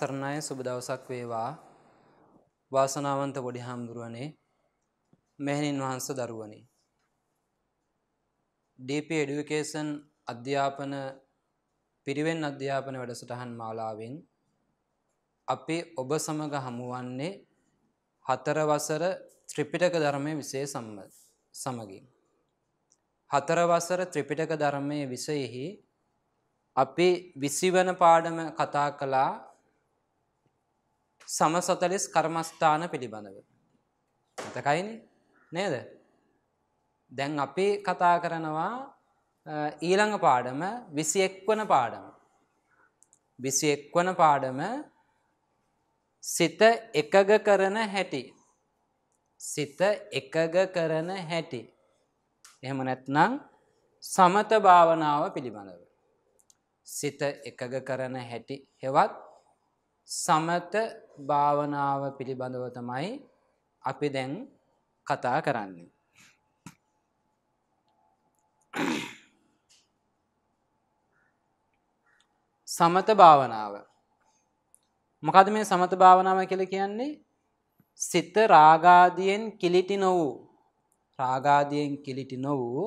සරණයි සුබ දවසක් වේවා වාසනාවන්ත පොඩි හාමුදුරුවනේ මෙහෙණින් වහන්ස දරුවනි DP Education අධ්‍යාපන පිරිවෙන් අධ්‍යාපන වැඩසටහන් මාලාවෙන් අපි ඔබ සමග හමුවන්නේ හතර වසර ත්‍රිපිටක ධර්මයේ විෂය සමගින් හතර වසර ත්‍රිපිටක ධර්මයේ විෂයෙහි අපි 20 වන පාඩම කතා කළා සමසතලිස් කර්මස්ථාන පිළිබඳව. මතකයිනි නේද. දැන් අපි කතා කරනවා ඊළඟ පාඩම විසි එක්වන පාඩම. විසි එක්වන පාඩම සිත එකග කරන හැටි. සිත එකග කරන හැටි. එහෙම නැත්නම් සමත භාවනාව පිළිබඳව. සිත එකග කරන හැටි හෙවත් සමත භාවනාව පිළිබඳව තමයි අපි දැන් කතා කරන්නේ. සමත භාවනාව මොකද මේ සමත භාවනාව කියල කියන්නේ සිත රාගාදියෙන් කිලිටි නොවූ රාගාදියෙන් කිලිටි නොවූ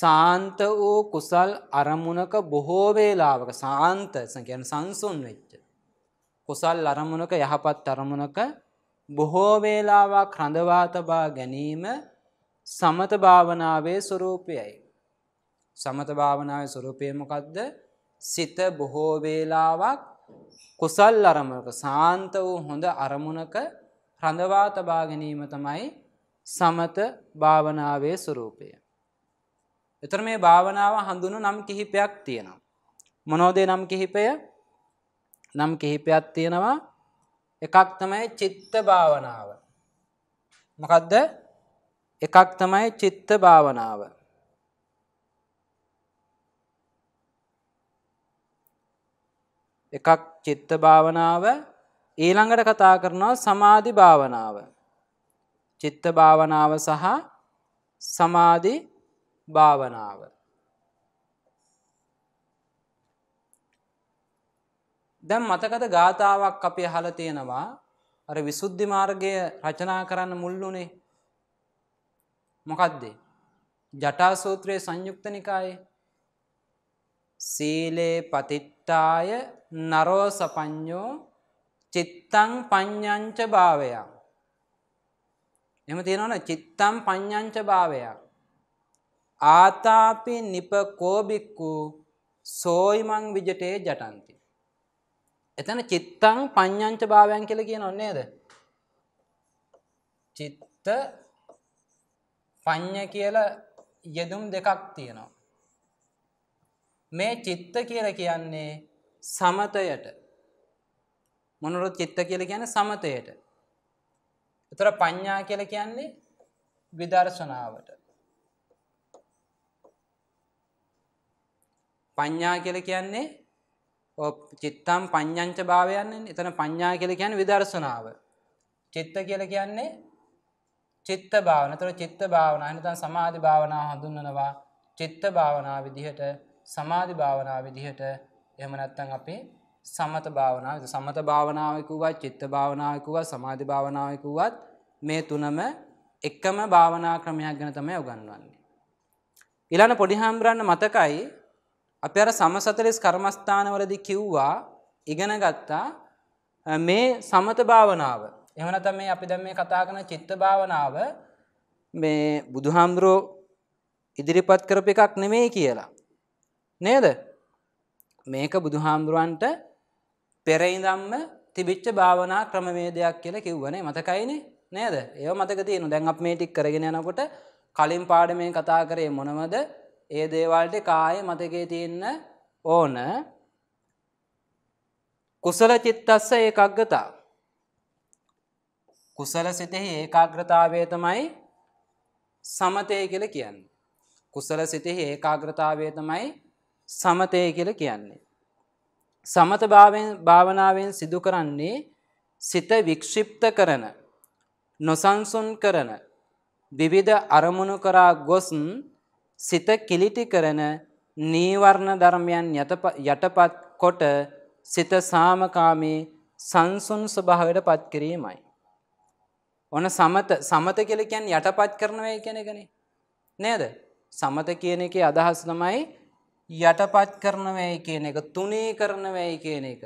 සාන්ත වූ කුසල් අරමුණක බොහෝ වේලාවක සාන්ත සංකයන් සංසුන් වෙච්ච කුසල් අරමුණක යහපත් අරමුණක බොහෝ වේලාවක් රඳවාතබා ගැනීම සමත භාවනාවේ ස්වරූපයයි. සමත භාවනාවේ ස්වරූපය මොකද්ද? සිත බොහෝ වේලාවක් කුසල් අරමුණක සාන්ත වූ හොඳ අරමුණක රඳවා තබා ගැනීම තමයි සමත භාවනාවේ ස්වරූපය. එතර මේ භාවනාව හඳුනු නම් කිහිපයක් තියෙනවා. මොනෝදේ නම් කිහිපය නම් කිහිපයක් තියෙනවා එකක් තමයි චිත්ත භාවනාව. මොකදද එකක් තමයි චිත්ත භාවනාව. එකක් චිත්ත භාවනාව ඊළඟට කතා කරනවා සමාධි භාවනාව. චිත්ත භාවනාව සහ සමාධි භාවනාව. දැම් මතකද ගාථාවක් අපේ හල තියෙනවා අර විසුද්ධි මාර්ගය රචනා කරන්න මුල්ලුනේ මොකක්දේ ජටාසූත්‍රයේ සංයුක්තනිකායේ සීලේ පතිට්ටාය නරෝ සපඥෝ චිත්තං පඤ්ඥංච භාවයක් එම තියෙනවන චිත්තම් පඤ්ඥංච භාවයක් ආතාපි නිප කෝබික්කු සෝයිමං විජටේ ජටන්ති එතන චිත්තං පඤ්ඤංච භාවයන් කියලා කියනව නේද? චිත්ත පඤ්ඤ කියලා යෙදුම් දෙකක් තියෙනවා. මේ චිත්ත කියලා කියන්නේ සමතයට. මොනරොත් චිත්ත කියලා කියන්නේ සමතයට. ඒතර පඤ්ඤා කියලා කියන්නේ විදර්ශනාවට. පඤ්ඤා කියලා කියන්නේ චිත්තම් පඤ්ඥංච භාවයන්නේ එතන පඤ්ඥා කියල කියන්න විදර්ශනාව. චිත්ත කියල කියන්නේ චිත්ත භාවන තුර චිත්ත භාවන අනිතන් සමාධි භාවනා හඳුන්නනවා චිත්ත භාවනා විදිහට සමාධි භාවනා විදිහට එහමනැත්තන් අපි සමත භාවනාව සමත භාවනාවකුවත් චිත්ත භාවනාවකුවත් සමාධි භාවනාවකුවත් මේ තුනම එකම භාවනා ක්‍රමයක් ගැන තමයි උගන්වන්නේ. ඉලන පොඩිහාම්බරන්න මතකයි අපි අර සමසතරස් කර්මස්ථානවලදි කිව්වා ඉගෙන ගත්තා මේ සමත භාවනාව එහනත මේ අපි දැම් මේ කතා කන චිත්ත භාවනාව මේ බුදුහාමුදුරෝ ඉදිරිපත් කරප එකක් නෙමෙයි කියලා නේද මේක බුදුහාමුදුරුවන්ට පෙරයිදම්ම තිබිච්ච භාවනා ක්‍රමවේදයක් කියලා කිව්වනේ මතකයිනේ නේද ඒ මතක තියෙන දැන් අප මේ ටික් කරගෙන යනකොට කලින් පාඩමෙන් කතා කරේ මොනවද ඒ දේවල්ට කාය මතකේ තියන්න ඕන කුසල චිත්තස්ස ඒකක්ගතා කුසල සිතෙහි ඒකාග්‍රතාවය තමයි සමතය කියල කියන්න. කුසල සිතෙහි ඒකාග්‍රතාවය තමයි සමතය කියල කියන්නේ. සමත භාවනාවෙන් සිදු කරන්නේ සිත වික්ෂිප්ත කරන නොසන්සුන් කරන විවිධ අරමුණු කරා ගොසන් සිත කිලිටි කරන නීවරණ ධර්මයන් යටපත් කොට සිත සාමකාමී සංසුන් ස්වභාවයට පත් කිරීමයි. ඕන සමත සමත කියලා කියන්නේ යටපත් කරනවා කියන එකනේ. නේද? සමත කියන එකේ අදහස තමයි යටපත් කරනවයි කියන එක, තුනී කරනවයි කියන එක,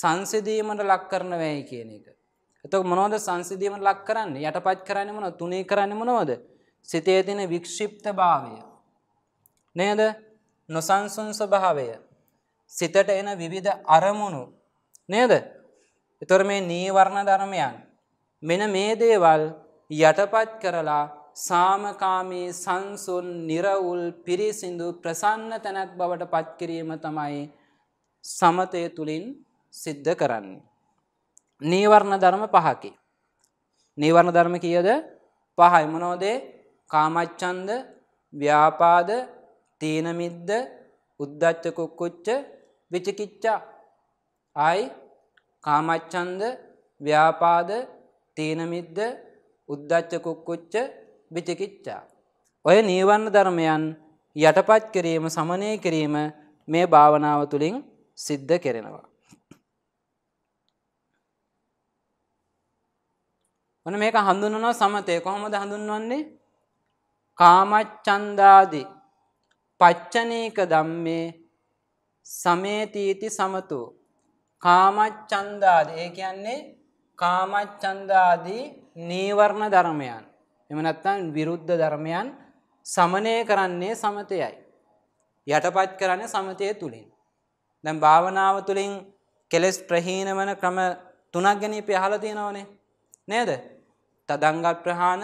සංසිඳීමට ලක් කරනවයි කියන එක. එතකොට මොනවද සංසිඳීමට ලක් කරන්නේ? යටපත් කරන්නේ මොනවද? තුනී කරන්නේ මොනවද? සිතේ තියෙන වික්ෂිප්තභාවය නේද නොසන්සුන් ස්වභාවය සිතට එන විවිධ අරමුණු නේද එතොර මේ නීවරණ ධර්මයන් මෙන මේ දේවල් යටපත් කරලා සාමකාමී සංසුන් නිරවුල් පිරිසිදු ප්‍රසන්න තැනැත් බවට පත්කිරීම තමයි සමතය තුළින් සිද්ධ කරන්නේ. නීවරණ ධර්ම පහකි. නීවරණ ධර්ම කියද පහයි මනෝදේ කාමච්චන්ද ව්‍යාපාද තීනමිද්ද උද්දච්චකුක්කුච්ච විචකිච්චා. අයි කාමච්චන්ද ව්‍යාපාද තීනමිද්ද උද්දච්චකුක්කුච්ච විචකිච්චා. ඔය නීවන්න ධර්මයන් යටපත් කිරීම සමනය කිරීම මේ භාවනාව තුළින් සිද්ධ කෙරෙනවා. ඔන මේක හඳුන්වනවා සමතය කොහොමද හඳුන්වන්නේ කාමච්චන්දාදී පච්චනේක ධම්මේ සමේතීති සමතු කාමච්ඡන්දාදී ඒ කියන්නේ කාමච්ඡන්දාදී නීවරණ ධර්මයන් එහෙම නැත්නම් විරුද්ධ ධර්මයන් සමනය කරන්නේ සමතයයි යටපත් කරන්නේ සමතය තුලින් දැන් භාවනාව තුලින් කෙලස් ප්‍රහීන වන ක්‍රම තුනක් ගැන අපි අහලා තියෙනවනේ නේද තදංග ප්‍රහාන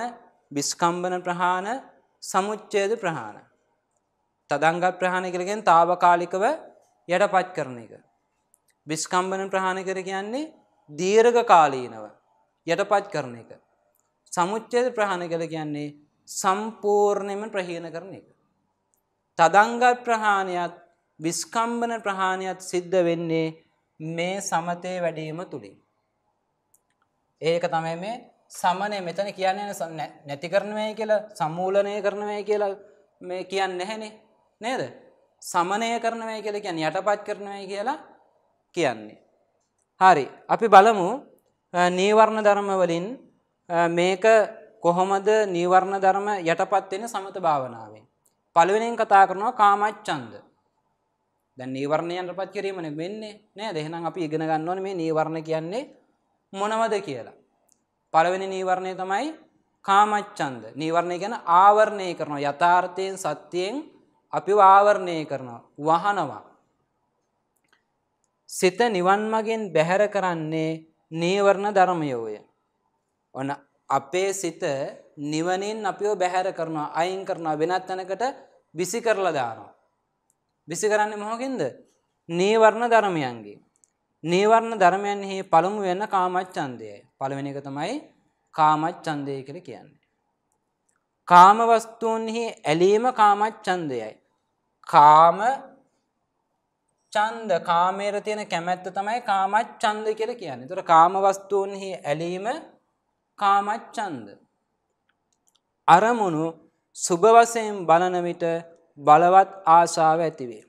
විස්කම්බන ප්‍රහාන සමුච්ඡේද ප්‍රහාන තදංග ප්‍රහාණය කරගෙන් තාවකාලිකව යටපත් කරන එක. බිස්කම්බන ප්‍රහාණ කර කියන්නේ දීර්ඝ කාලීනව යටපත් කරන එක. සමුච්චේද ප්‍රහණ කළ කියන්නේ සම්පූර්ණයම ප්‍රහීන කරන එක. තදංගත් ප්‍රහාණයත් විස්කම්බන ප්‍රහාණයත් සිද්ධ වෙන්නේ මේ සමතය වැඩීම තුළින්. ඒක තමයි මේ සමනය මෙතන කියන්නේ නැති කරනවය කියලා සම්මූලනය කරනවය කියලා මේ කියන්න නැහැනේ නේද සමනය කරනවයි කියල කියන්න යටපත් කරනවයි කියලා කියන්නේ. හරි අපි බලමු නීවරණ ධර්මවලින් මේක කොහොමද නීවරණ ධර්ම යටපත්වෙන සමත භාවනාවෙන්. පළවෙනින් කතා කරනවා කාමච්චන්ද. දැ නීවරණයන්ටපත් කිරීමන වෙන්නේ නෑ දෙහෙනම් අපි ඉගෙන ගන්නවන මේ නීවරණ කියන්නේ මොනවද කියලා. පළවෙනි නීවරණය තමයි කාමච්චන්ද නීවරණය ගැන ආවරණය කරනවා යථාර්ථයෙන් සත්‍යයෙන් අපි ආවරණය කරනවා වහනවා. සිත නිවන් මගෙන් බැහැර කරන්නේ නීවරණ ධර්මයෝය. ඔන්න අපේ සිත නිවනින් අපිෝ බැහැර කරනවා අයින් කරනවා වෙනත් තැනකට බිසි කරලා දානවා. බිසි කරන්න මොහොකින්ද නීවරණ ධර්මයන්ගේ. නීවරණ ධර්මයන්හි පළමු වෙන්න කාමච්චන්දය පළවෙනි එක තමයි කාමච්චන්දය කළ කියන්නේ. කාමවස්තුූන්හි ඇලීම කාමච්චන්දයයි. කාම චන්ද කාමේර තියෙන කැමැත්ත තමයි කාමත් චන්ද කියල කියන්නේ තුර කාමවස්තුූන්හි ඇලීම කාමත් චන්ද. අරමුණු සුභවසයෙන් බලනවිට බලවත් ආශාව ඇතිවේ.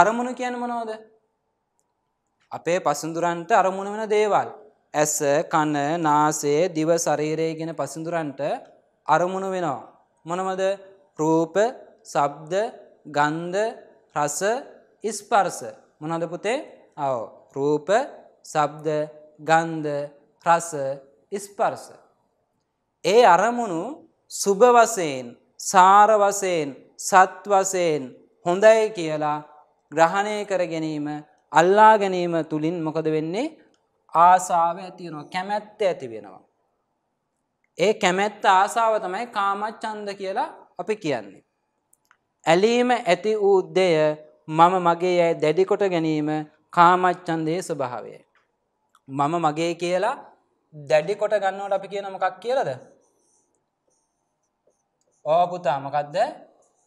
අරමුණු කියන මනෝද අපේ පසුදුරන්ට අරමුණ වන දේවල්. ඇස කන්න නාසේ දිව සරීරය ගෙන පසුදුරන්ට අරමුණු වෙනවා. මොනමද රූප සබ්ද ගන්ධ රස ඉස්පර්ස මොනද පුතේ අව රූප සබ්ද ගන්ධ රස ඉස්පර්ස. ඒ අරමුණු සුභවසයෙන් සාරවසයෙන් සත්වසයෙන් හොඳයි කියලා ග්‍රහණය කර ගැනීම අල්ලා ගැනීම තුළින් මොකද වෙන්නේ ආසාාව ඇතිවෙනවා කැමැත්ත ඇති වෙනවා. ඒ කැමැත්ත ආසාාව තමයි කාමච්චන්ද කියලා අපි කියන්නේ. ඇලීම ඇති වූ දෙය මම මගේ ඇය දැඩිකොට ගැනීම කාමච්චන්දයේ ස්වභාවය. මම මගේ කියලා දැඩිකොට ගන්නවට අපි කියන මොකක් කියලද. ඕපුතා මොකක්ද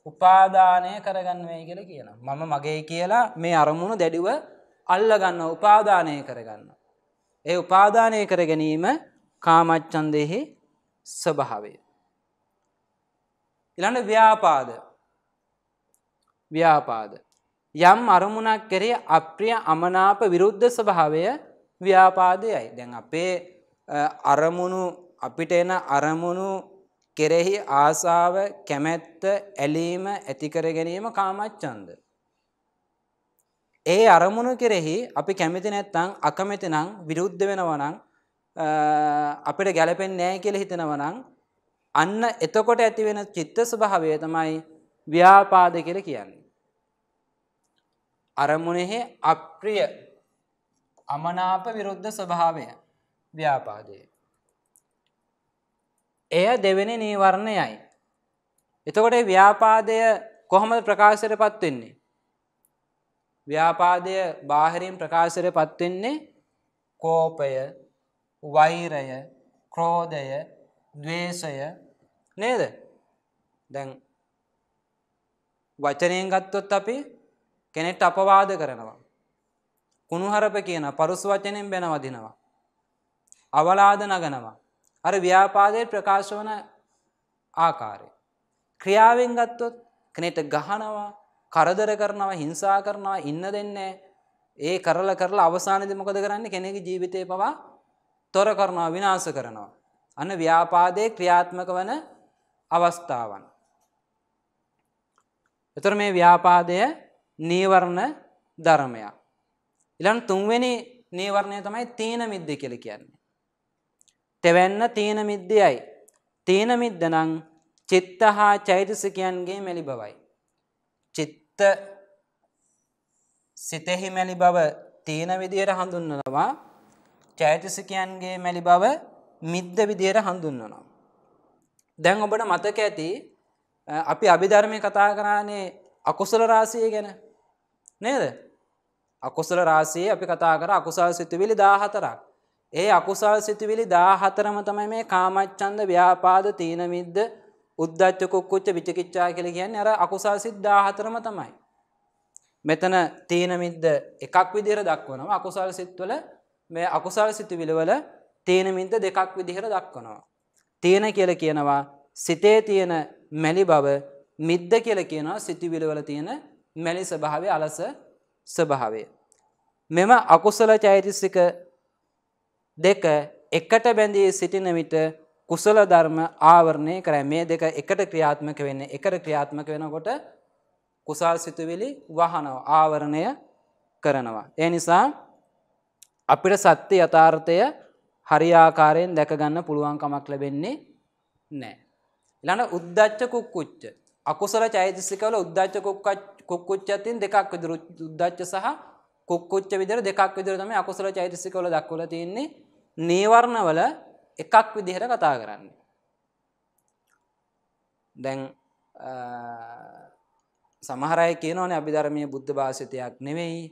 උපාධානය කරගන්නවයි කියල කියන. මම මගේ කියලා මේ අරමුණු දැඩිව අල්ලගන්න උපාධානය කරගන්න. ඒ උපාධානය කර ගැනීම කාමච්චන්දයෙහි ස්වභාවය. ඉළඟ ව්‍යාපාද ව්‍යාපාද. යම් අරමුණක් කරේ අප්‍රිය අමනාප විරුද්ධ ස්වභාවය ව්‍යාපාදයයි. දැන් අපේ අරමුණු අපිට එන අරමුණු කෙරෙහි ආසාව කැමැත්ත ඇලීම ඇතිකර ගැනීම කාමච්චන්ද. ඒ අරමුණු කෙරෙහි අපි කැමති නැත්තං අකමැති නං විරුද්ධ වෙනවනං අපිට ගැලපෙන් නෑ කෙළ හිතෙනවනං අන්න එතකොට ඇතිවෙන චිත්ත ස්වභාවය තමයි ව්‍යාපාද කියල කියන්න. අරමුණෙහි අප්‍රිය අමනාප විරුද්ධ ස්වභාවය ව්‍යාපාදය. එය දෙවෙනි නීවරණයයි. එතකොට ව්‍යාපාදය කොහොමද ප්‍රකාශයට පත්වෙන්නේ. ව්‍යාපාදය බාහිරින් ප්‍රකාශයට පත්වෙන්නේ කෝපය වෛරය ක්‍රෝධය දවේශය නේද දැන් වචනයෙන් ගත්තොත් අපි කෙනෙට් අපවාද කරනවා. කුණුහරප කියන පරුස් වචනෙන් බැනවදිනවා. අවලාද නගනවා. අර ව්‍යාපාදය ප්‍රකාශ වන ආකාරය. ක්‍රියාවෙන් ගත්තොත් කනෙට ගහනවා කරදර කරනවා හිංසා කරනවා ඉන්න දෙන්නේ ඒ කරල කරලා අවසානද මොකද කරන්න කෙනෙක ජීවිතය පවා තොර කරනවා විනාස කරනවා. අන්න ව්‍යාපාදය ක්‍රියාත්මක වන අවස්ථාවන්. එතුර මේ ව්‍යාපාදය නීවරණ ධර්මයක්. ඊළඟ තුන්වෙනි නීවරණය තමයි තීන මිද්ද කියලා කියන්නේ. තෙවැන්න තීන මිද්දයයි. තීන මිද්ද නම් චිත්ත හා චෛතසිකයන්ගේ මෙලි බවයි. චිත්ත සිතෙහි මැලි බව තීන විදියට හඳුන්වනවා. චෛතසිකයන්ගේ මැලි බව මිද්ද විදියට හඳුන්වනවා. දැන් ඔබට මතක ඇති අපි අභිධර්මය කතා කරන්නේ අකුසල රාශිය ගැන නේද අකුසල රාසයේ අපි කතා කර අකුසල් සිතුවිලි දාහතරක් ඒ අකුසල් සිතුවිලි දාහතරම තමයි මේ කාමච්චන්ද ව්‍යාපාද තීනමිද්ද උද්දච්ච කුක්කුච්ච විචිකිච්ඡා කියලා කියන්නේ අර අකුසල් සිත් 14ම තමයි. මෙතන තීනමිද්ද එකක් විදිහට දක්වනවා. අකුසල් සිත්වල මේ අකුසල් සිතුවිලි වල තීනමිද්ද දෙකක් විදිහට දක්වනවා. තීන කියලා කියනවා සිතේ තියෙන මැලි බව, මිද්ද කියලා කියනවා සිතුවිලි වල තියෙන මැලි ස්වභාවය අලස ස්වභාවය. මෙම අකුසල චෛතසික දෙක එකට බැඳී සිටින විට කුසල ධර්ම ආවරණය කරයි. මේ දෙක එකට ක්‍රියාත්මක වෙන්නේ. එකට ක්‍රියාත්මක වෙනකොට කුසල් සිතුවිලි වහනව ආවරණය කරනවා. ඒ නිසා අපිට සත්‍ය යථාර්ථය හරියාකාරයෙන් දැකගන්න පුළුවන්කමක් ලැබෙන්නේ නෑ. ළඟ උද්දච්ච කුක්කුච්ච අකුසල චෛතසිකවල උද්දච්ච කුක්කුච්චතින් දෙකක් විදුර උද්දච්ච සහ කුක්කුච්ච විදිර දෙකක් විදිර තම අකුසල චෛතසික වල දක්වල තියෙන්නේ නීවරණවල එකක් විදිහට කතා කරන්න. දැන් සමහරය කියනවන අභිධර්මය බුද්ධ භාසිතයක් නෙවෙයි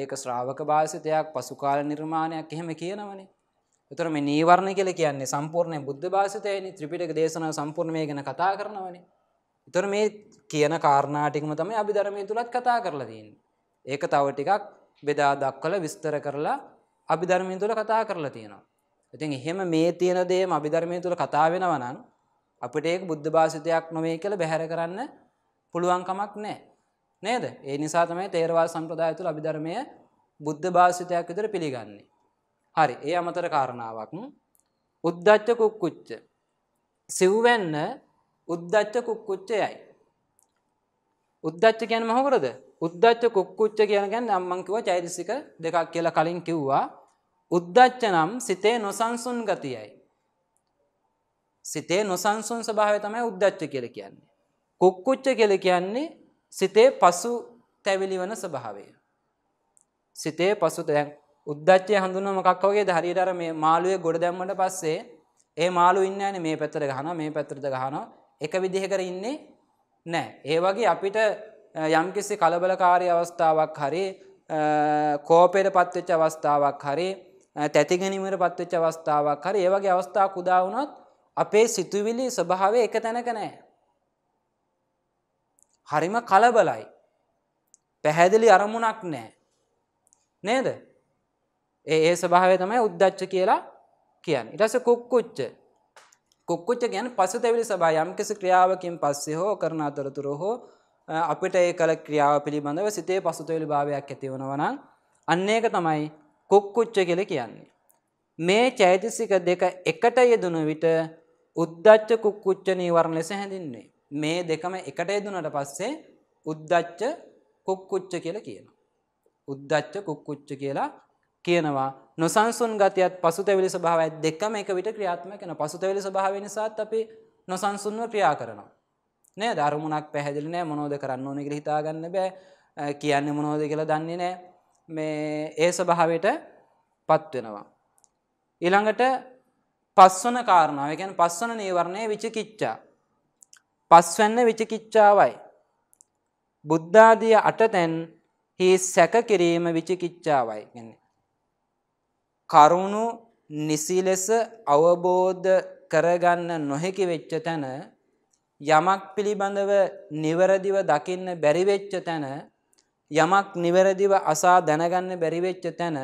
ඒක ශ්‍රාවක භාසිතයක් පසුකාල නිර්මාණයක් එහෙම කියනවන. එතුර මේ නීවරණ කියල කියන්නේ සම්පූර්ණය බුද්ධ භාසිතයනි ත්‍රිපිටක දේශන සම්පූර්ණය ගැන කතා කරනවනේ එතොර මේ කියන කාරණාටිකම තම අපි ධර්මය තුළත් කතා කරලදන්න. ඒක තව ටිකක් බෙදා දක්කල විස්තර කරලා අපි ධර්මය තුළ කතා කරලා තියෙනවා. ඉතින් එහෙම මේ තියෙන දේම අභිධර්මය තුළ කතා වෙනවනන් අපට ඒක බුද්ධ භාසිතයක් නොවේ කළ බැහැර කරන්න පුළුවන්කමක් නෑ. නේද ඒ නිසා තමයි තේරවා සම්ප්‍රදාය තුළ අභිධර්මය බුද්ධ භාසිතයක් විතර පිළිගන්නේ. හරි ඒ අමතර කාරණාවක් උද්දච්ච කුක්කුච්ච. සිව්වැන්න උද්දච්ච කුක්කුච්චයයි. උද්දච්ච කියන්නේ මොකද? උද්දච්ච කුක්කුච්ච කියන කියන්නේ මම කිව්වා චෛතසික දෙකක් කියලා කලින් කිව්වා. උද්දච්ච නම් සිතේ නොසන්සුන් ගතියයි. සිතේ නොසන්සුන් ස්වභාවය තමයි උද්දච්ච කියලා කියන්නේ. කුක්කුච්ච කියලා කියන්නේ සිතේ පසු තැවිලි වෙන ස්වභාවය. සිතේ පසු දැන් උද්දච්චය හඳුනන මොකක් වගේද? හරියට අර මේ මාළුවේ ගොඩ දැම්මට පස්සේ ඒ මාළු ඉන්නේ නැහනේ මේ පැත්තට ගහනවා මේ පැත්තට ගහනවා එක විදිහකර ඉන්නේ නෑ. ඒ වගේ අපිට යම්කිසි කලබලකාරී අවස්ථාවක් හරි කෝපයට පත්වෙච්ච අවස්ථාවක් හරි තැතිගැනීමට පත්වෙච්ච අවස්ථාවක් හරි ඒ වගේ අවස්ථා කුදා වුණොත් අපේ සිතුවිලි ස්වභාවය එක තැනක නෑ. හරිම කලබලයි. පැහැදිලි අරමුණක් නෑ. නේද? ඒ ඒ ස්වභාවය තමයි උද්දච්ච කියලා කියන්න. ඉටස කුක්කුච්ච කොක්කොච්ච ගැන පසු තැවිලි සබා යම්කිසි ක්‍රියාවකින් පස්සේ හෝ කරන අතරතුර හෝ අපිට ඒ කළ ක්‍රියාව පිළිබඳව සිතේ පසුතැවිලි භාවයක් ඇතිවනවනම් අන්න ඒක තමයි කොක්කුච්ච කියල කියන්නේ. මේ චෛතසික දෙක එකට යෙදුණු විට උද්දච්ච කුක්කුච්ච නීවරණ ලෙස හැඳින්නේ. මේ දෙකම එකට යෙදුනට පස්සේ උද්දච්ච කුක්කුච්ච කියලා කියනවා. උද්දච්ච කුක්කුච්ච කියලා කියනවා නොසන්සුන් ගතියත් පසුතැවිලි ස්වභාවයත් දෙකම එක විට ක්‍රියාත්මක වෙන පසුතැවිලි ස්වභාවය නිසාත් අපි නොසන්සුන්ව ක්‍රියා කරනවා නෑ ධර්මුණක් පැහැදිලි නෑ මොනෝද කරන්න ඕන කියලා හිතාගන්න බෑ කියන්නේ මොනෝද කියලා දන්නේ නෑ මේ ඒ ස්වභාවයට පත් වෙනවා ඊළඟට පස්වන කාරණාව කියන්නේ පස්වන නීවරණය විචිකිච්ඡා පස්වැන්න විචිකිච්ඡාවයි බුද්ධාදී අටතෙන් හි සැක කිරීම විචිකිච්ඡාවයි කියන්නේ කරුණු නිසි ලෙස අවබෝධ කරගන්න නොහැකි වෙච්ච තැන යමක් පිළිබඳව නිවැරදිව දකින්න බැරි වෙච්ච තැන යමක් නිවැරදිව අසා දැනගන්න බැරි වෙච්ච තැන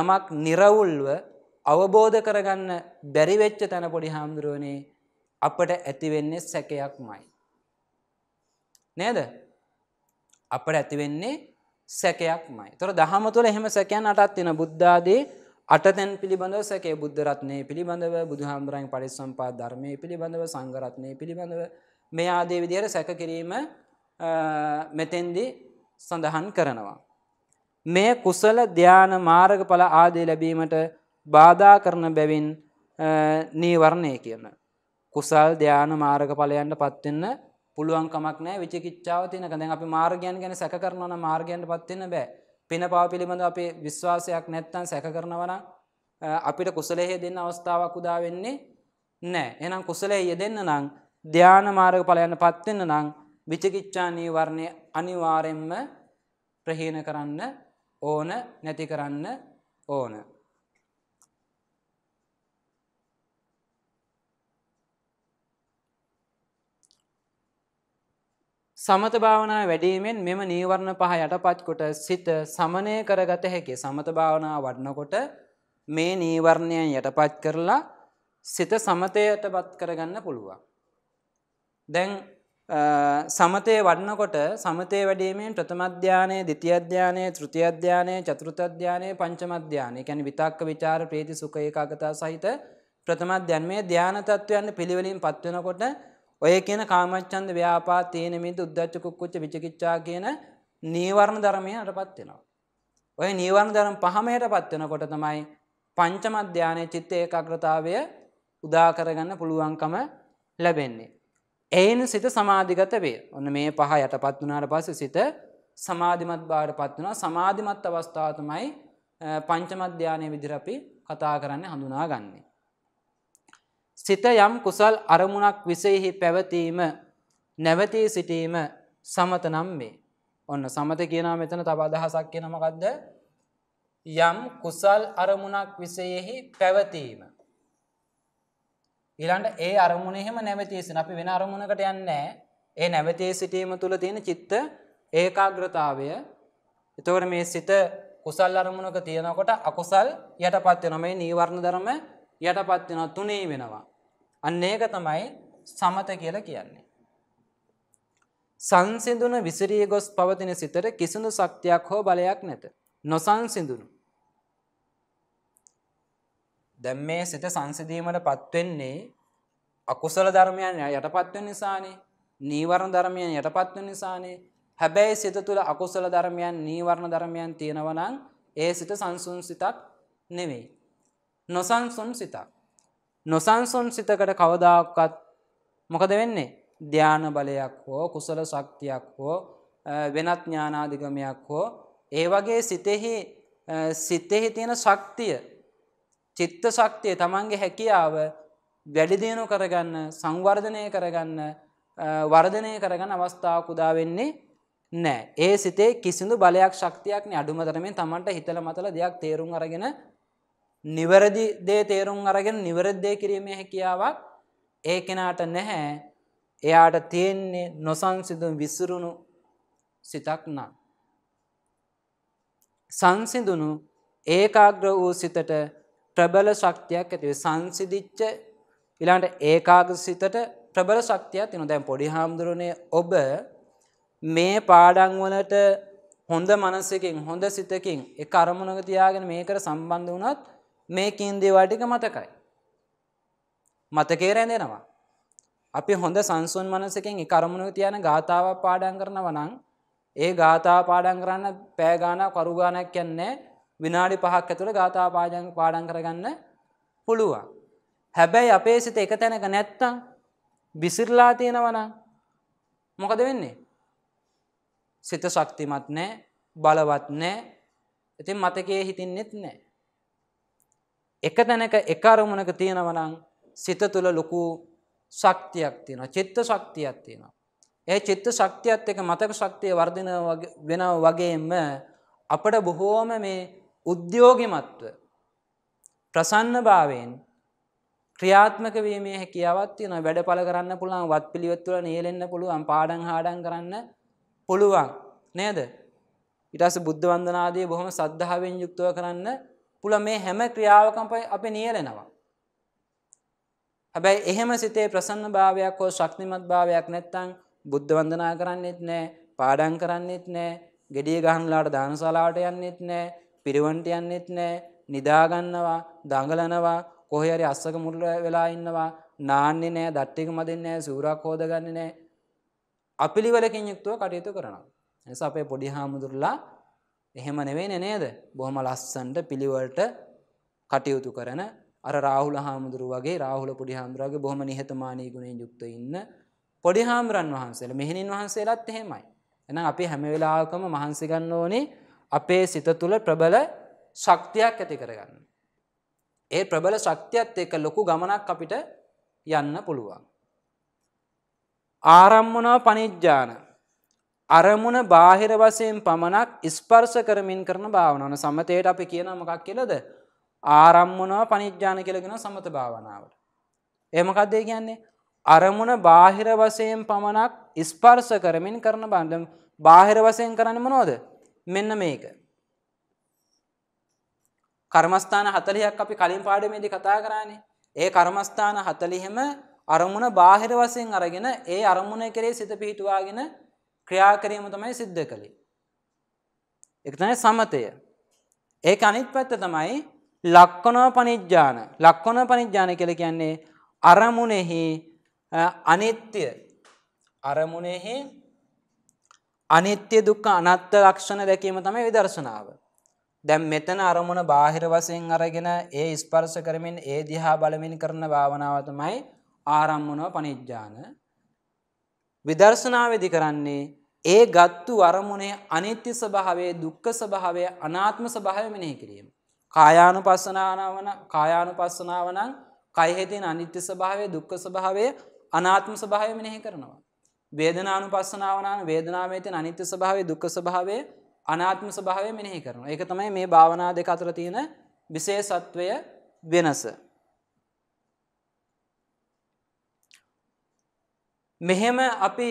යමක් निराවුල්ව අවබෝධ කරගන්න බැරි වෙච්ච තැන පොඩි හාමුදුරුවනේ අපට ඇති වෙන්නේ සැකයක්මයි නේද අපට ඇති වෙන්නේ සැකයක්මයි. ඒතර දහම තුළ එහෙම සැකයන් අටක් තියෙන බුද්ධ ආදී අටතැන් පිළිබඳව සැකේ බුද්ධරත්නය පිළිබඳව බුදුහාමුදුරන් පරිසම්පා ධර්මය පිළිබඳව සංගරත්නය පිළිබඳව මේ ආදේ විදිහයට සැක කිරීම මෙතෙන්දි සඳහන් කරනවා. මේ කුසල ධ්‍යාන මාර්ගඵල ආදේ ලැබීමට බාධා කරන බැවින් නීවරණය කියන. කුසල් ධ්‍යාන මාර්ගඵලයන්ට පත්වෙන්න පුළුවන්කමක් නෑ විචිකිච්චාව තියෙනක දැන් අපි මාර්ගයන් ගැන සැක කරනවන මාර්ගයන්ට පත්වෙන්න බෑ පින පාව පිළිබඳ අපේ විශ්වාසයක් නැත්තන් සැක කරනවන අපිට කුසලෙහි දෙන්න අවස්ථාවක් උදා වෙන්නේ නෑ එනම් කුසලෙහි යෙදෙන්න නං ධ්‍යාන මාර්ග පලයන්න පත්වෙන්න නං විචකිච්චානී වර්ණය අනිවාරෙන්ම ප්‍රහීන කරන්න ඕන නැති කරන්න ඕන. සමත භාවනා වැඩීමෙන් මෙම නීවරණ පහ යටපත්කොට සිත සමනය කරගත හැකි සමත භාවනා වඩනකොට මේ නීවරණයන් යටපත් කරලා සිත සමතයට බත් කරගන්න පුළුවන්. දැන් සමතය වඩනකොට සමතය වැඩීමෙන් ප්‍රථමධ්‍යානය දෙතියධ්‍යානය තෘතියධ්‍යානය චතුෘතධ්‍යානය පංචමධ්‍යානය ැන විතක්ක විචාර ප්‍රේති සුකඒ එකගතා සහිත ප්‍රථමධ්‍යන්මේ ධ්‍යානතත්වයන්න පිළිවෙලින් පත්වනකොට ඔය කියන කාමච්චන්ද ව්‍යාපා තියනමිද උද්දච්චකුක්කොච්ච විචකිච්චා කියන නීවරණ ධර්මය අටපත් වෙනවා. ඔය නීවරණ ධරම් පහමයට පත්වෙන කොට තමයි පංචමධ්‍යානය චිත්ත ඒකාග්‍රතාවය උදාකරගන්න පුළුවන්කම ලැබෙන්නේ. එයින් සිත සමාධිගත වේ ඔන්න මේ පහ යට පත් වනාට පස සිත සමාධිමත් බාට පත් වනා සමාධිමත් අවස්ථාවතමයි පංචමධ්‍යානය විදිරපි කතා කරන්න හඳුනා ගන්නේ. සිත යම් කුසල් අරමුණක් විසෙහි පැවතීම නැවතී සිටීම සමත නම් මේ. ඔන්න සමත කියනා මෙතන තබ අදහසක් කියනමකක්ද යම් කුසල් අරමුණක් විසයෙහි පැවතීම. ඉළන්ට ඒ අරමුණෙම නැවතිසින අපි වෙන අරමුණකට යන්නේ ඒ නැවතේ සිටීම තුළ තියෙන චිත්ත ඒකාග්‍රතාවය එතවට මේ සිත කුසල් අරමුණක තියෙනකොට අකුසල් යටපත්ය නොමයි නීවරණ ධරම යටපත් වෙනවා තුනේ වෙනවා. අන්න ඒක තමයි සමත කියලා කියන්නේ. සංසිඳුන විසිරී ගොස් පවතින සිතට කිසිදු ශක්තියක් හෝ බලයක් නැත. නොසංසිඳුණු. දැන් මේ සිත සංසිඳීමට පත්වෙන්නේ අකුසල ධර්මයන් යටපත් වෙන නිසානේ. නීවරණ ධර්මයන් යටපත් වෙන නිසානේ. හැබැයි සිත තුළ අකුසල ධර්මයන් නීවරණ ධර්මයන් තියෙනවා නම් ඒ සිත සංසුන් සිතක් නෙවෙයි. නොසන්සුන් සිතා. නොසන්සුන් සිතකට කවදාක්කත් මොකද වෙන්නේ ධ්‍යාන බලයක් හෝ කුසල ශක්තියක් හෝ වෙනත් ඥානාධිගමයක් හෝ ඒ වගේ සිතෙහි සිතෙහි තියෙන ශක්තිය චිත්ත ශක්තිය තමන්ගේ හැකියාව වැඩිදියුණු කරගන්න සංවර්ධනය කරගන්න වර්ධනය කරගන්න අවස්ථාව කුදා වෙන්නේ නෑ ඒ සිතේ කිසිදු බලයක් ශක්තියක් අඩුමතරමින් තමන්ට හිතල මතල දෙයක් තේරුම් අරගෙන නිවැරදි දේ තේරුම් අරගෙන නිවරද්දය කිරීමේ හැකියාවක් ඒ කෙනාට නැහැ එයාට තියෙන්නේ නොසංසිදුන් විසුරුණු සිතක් නම්. සංසිදුනු ඒකාග්‍ර වූ සිතට ප්‍රබල ශක්තියක් ඇතිව සංසිදිච්ච ඉලාට ඒකාග සිතට ප්‍රබල ශක්තියක් තින දැන් පොඩි හාමුදුරුණේ ඔබ මේ පාඩංවලට හොඳ මනසකින් හොඳ සිතකින් එක අරමුණක තියාගෙන මේකට සම්බන්ධ වනත් මේ කින්දේවාටික මතකයි. මතකේ රැඳෙනවා. අපි හොඳ සංසුන් මනසකින් එකරමුණු තියන ගාථාව පාඩන් කරනවනං ඒ ගාථා පාඩන් කරන්න පෑගාන කරුගානක් කියන්නේ විනාඩි පහක් ඇතුළ ගාථා පාජන් පාඩන් කරගන්න පුළුවන්. හැබැයි අපේ සිත එක තැනක නැත්තං බිසිරලා තියෙනවන මොකද වෙන්නේ. සිත ශක්තිමත් නෑ බලවත් නෑ ඉතින් මතකේ හිතින්නෙත් නෑ. එක තැනක එක අරමුණක තියෙනවනම් සිත තුළ ලොකු ශක්තියක් තියෙනවා චිත්ත ශක්තියක් තියෙනවා. ඒ චිත්ත ශක්තියත් එක මතක ශක්තිය වර්ධන වෙන වගේම අපට බොහෝම මේ උද්‍යෝගිමත්ව ප්‍රසන්න භාවයෙන් ක්‍රියාත්මක වීමේ හැකියාවත් තියෙන වැඩපල කරන්න පුළුවන් වත් පිළිවෙත් තුළ නියැලෙන්න පුළුවන් පාඩම් හාඩම් කරන්න පුළුවන් නේද ඊට පස්සේ බුද්ධ වන්දනාදී බොහොම සද්ධාවෙන් යුක්තව කරන්න පුළ මේ හැම ක්‍රියාවකම්පයි අපි නියලෙනවා. හැබැයි එහෙම සිතේ ප්‍රසන්න භාවයක් හෝ ශක්තිමත් භාවයක් නැත්තං බුද්ධ වන්දනා කරන්නෙත් නෑ පාඩන් කරන්නෙත් නෑ ගෙඩිය ගහන්ලාට දානසලාට යන්නෙත් නෑ පිරිවන්ට යන්නෙත් නෑ නිදාගන්නවා දඟලනවා කොහරි අස්සක මුල්ල වෙලා ඉන්නවා නාන්‍ය නෑ දට්ටික මදින්නෑ සූරක් හෝදගන්න නෑ අපිළිවලකින් යුක්තුව කටයුතු කරනවා. එස අපේ පොඩි හාමුදුරලා එහෙම නෙවෙයි නේද බොහොම ලස්සන්ට පිළිවලට කටයුතු කරන අර රාහුල හාමුදුරු වගේ රාහුල පොඩි හාමුදුරුවගේ බොහොම නිහතමානී ගුණෙන් යුක්ත ඉන්න පොඩි හාමුදුරන් වහන්සේලා මෙහෙණින් වහන්සේලාත් එහෙමයි. එහෙනම් අපි හැම වෙලාවකම මහන්සි ගන්න ඕනේ අපේ සිත තුළ ප්‍රබල ශක්තියක් ඇති කරගන්න. ඒ ප්‍රබල ශක්තියත් එක්ක ලොකු ගමනක් අපිට යන්න පුළුවන්. ආරම්මනව පනිජ්ජාන අරමුණ බාහිර වසයෙන් පමණක් ඉස්පර්ස කරමින් කරන භාවනන සමතයට අපි කියන මොකක් කියලද ආරම්මුණවා පනිජ්ජාන කලගෙන සමත භාවනාවට. එමකක්දේ කියන්නේ අරමුණ බාහිර වසයෙන් පමණක් ඉස්පර්ස කරමින් කරන බන්ධම් බාහිර වසයෙන් කරන්නම නෝද මෙන්න මේක. කර්මස්ථාන හතලියක් අපි කලින් පාඩමේදි කතා කරන්නේ ඒ කර්මස්ථාන හතලිහෙම අරමුණ බාහිර වසයෙන් අරගෙන ඒ අරමුණ කරේ සිත පිහිටවාගෙන ක්‍රියා කිරීම තමයි සිද්ධ කළේ. ඒක තමයි සමතය. ඒක අනිත් පැත්ත තමයි ලක්කනව පනිජ්ජාන. ලක්කනව පනිජ්ජාන කියලා කියන්නේ අරමුණෙහි අනිත්‍ය අරමුණෙහි අනිත්‍ය දුක්ඛ අනාත්ම ලක්ෂණ දැකීම තමයි විදර්ශනාව. දැන් මෙතන අරමුණ බාහිර වශයෙන් අරගෙන ඒ ස්පර්ශ කරමින් ඒ දිහා බලමින් කරන භාවනාව තමයි ආරම්මනව පනිජ්ජාන. විදර්ශනාවේදි කරන්නේ ඒ ගත්තු අරමුණේ අනිත්‍ය ස්වභාවයේ දුක්ඛ ස්වභාවය අනාත්ම ස්වභාවය මෙනෙහි කිරීම. කායානුපස්සනාවන කායානුපස්සනාව නම් කයෙහි තියෙන අනිත්‍ය ස්වභාවය දුක්ඛ ස්වභාවය අනාත්ම ස්වභාවය මෙනෙහි කරනවා. වේදනානුපස්සනාව නම් වේදනාවේ තියෙන අනිත්‍ය ස්වභාවය දුක්ඛ ස්වභාවය අනාත්ම ස්වභාවය මෙනෙහි කරනවා. ඒක තමයි මේ භාවනා දෙක අතර තියෙන විශේෂත්වය වෙනස. මෙහෙම අපි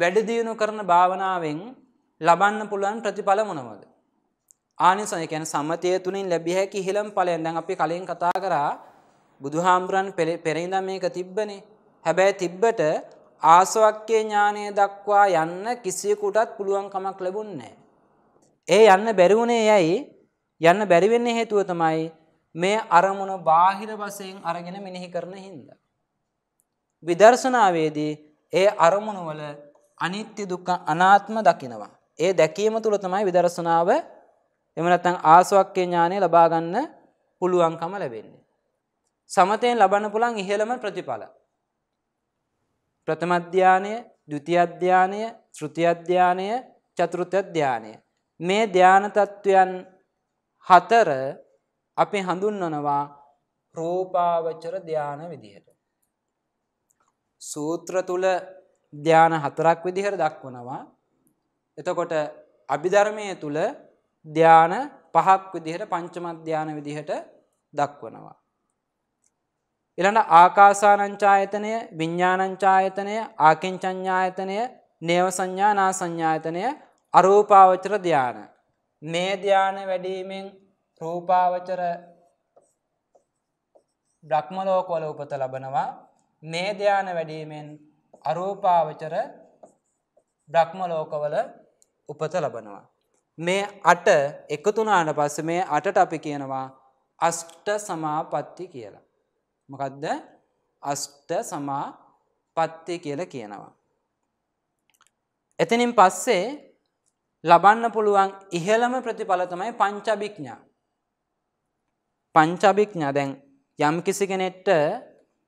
වැඩදියුණු කරන භාවනාවෙන් ලබන්න පුළුවන් ප්‍රතිඵල මොනවද. ආනිසයකැන සමතය තුනින් ලැබිහැකි හිළම් පලෙන් දැන් අපි කලින් කතා කරා බුදුහාමුදුරන් පෙරහිඳ මේක තිබ්බනේ හැබැයි තිබ්බට ආසවක්කේ ඥානය දක්වා යන්න කිසියකුටත් පුළුවන්කමක් ලැබුන්නේ. ඒ යන්න බැරිවුණේ යැයි යන්න බැරිවෙන්නේ හේතුව තමයි මේ අරමුණ බාහිර වසයෙන් අරගෙන මිනිහි කරන හින්ද. විදර්ශනාවේදී ඒ අරමුණුවල අනිත්‍ය දුක්ඛ අනාත්ම දකිනවා. ඒ දැකීම තුළ තමයි විදර්ශනාව එහෙම නැත්නම් ආසවක්ඛේ ඥානය ලබා ගන්න පුළුවන්කම ලැබෙන්නේ. සමතෙන් ලබන්න පුළුවන් ඉහළම ප්‍රතිඵල. ප්‍රථම ධානය, ဒုတိ ය ධානය, තෘතිය ධානය, චතුර්ථ ධානය. මේ ධාන තත්වයන් හතර අපි හඳුන්වනවා රූපාවචර ධාන විදිහට. සූත්‍ර තුල ධ්‍යාන හතරක් විදිහට දක්වනවා. එතකොට අභිධර්මය තුළ ධ්‍යාන පහක් විදිහට පංචමත් ධ්‍යාන විදිහට දක්වනවා. එළඟ ආකාසානංචායතනය විඤ්ඥානංචායතනය ආකෙන්චඥායතනය නේව සංඥානා සංඥායතනය අරූපාවචර ධ්‍යාන. මේ ධ්‍යාන වැඩීමෙන් රූපාවචර බ්‍රක්්මලෝකවල උපත ලබනවා මේ ධ්‍යාන වැඩීමෙන් අරෝපාවචර බ්‍රහ්ම ලෝකවල උපත ලබනවා. මේ අට එකතුනාට පස්ස මේ අටට අපි කියනවා අෂ්ට සමාපත්ති කියලා. මොකදද අෂ්ට සමාපත්ති කියල කියනවා. එතනින් පස්සේ ලබන්න පුළුවන් ඉහළම ප්‍රතිඵලතමයි පංචභික්ඥා. පංචභික්ඥා දැන් යම් කිසි කෙනෙට්ට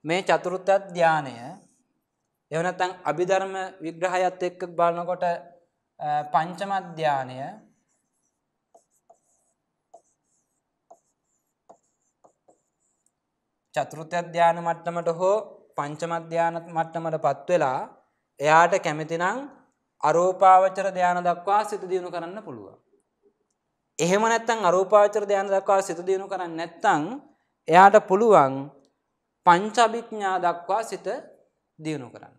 මේ චතුර්ථ ධානය එහෙම නැත්නම් අභිධර්ම විග්‍රහයත් එක්ක බලනකොට පංචම ධානය චතුර්ථ ධාන මට්ටමට හෝ පංචම ධාන මට්ටමටපත් වෙලා එයාට කැමතිනම් අරෝපාවචර ධාන දක්වා සිත දියුණු කරන්න පුළුවන්. එහෙම නැත්නම් අරෝපාවචර ධාන දක්වා සිත දියුණු කරන්නේ නැත්නම් එයාට පුළුවන් පංචභිඥා දක්වා සිත දියුණු කරන්න.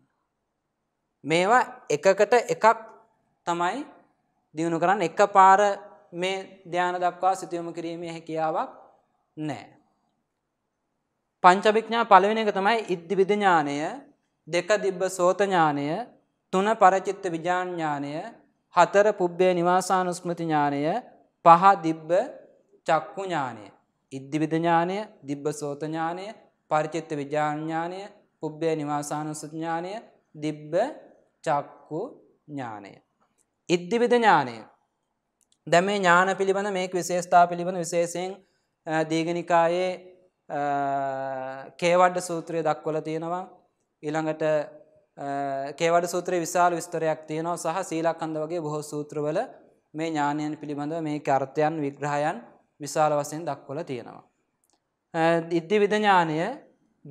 මේවා එකකට එකක් තමයි දියුණු කරන්න එක පාර මේ ධ්‍යාන දක්වා සිතියොම කිරීමේ හැකියාවක් නෑ. පංචභිඥා පලවෙන එක තමයි ඉද්ධිවිධඥානය දෙක දිබ්බ සෝතඥානය තුන පරචිත්ත විජාඥානය හතර පුබ්බේ නිවාසානුස්මතිඥානය පහ දිබ්බ චක්කුඥානය. ඉද්ධිවිධඥානය දිබ්බ සෝතඥානය පරිචිත්ත විජාඥානය පුබ්බය නිවාසානුසඥානය දිබ්බ චක්කු ඥානය. ඉද්ධිවිධ ඥානය දැම ඥාන පිළිබඳ මේක විශේෂථා පිළිබඳ විශේෂයෙන් දීගනිකායේ කේවඩ්ඩ සූත්‍රය දක්වල තියෙනවා ඊළඟට කේවඩ සූත්‍රය විශාල විස්තරයක් තියෙනවා සහ සීලක්කන්ද වගේ බොහෝ සූත්‍රවල මේ ඥානයන් පිළිබඳව මේ අර්ථයන් විග්‍රහයන් විශාල වසයෙන් දක්වල තියෙනවා. ඉද්ධි විධඥානය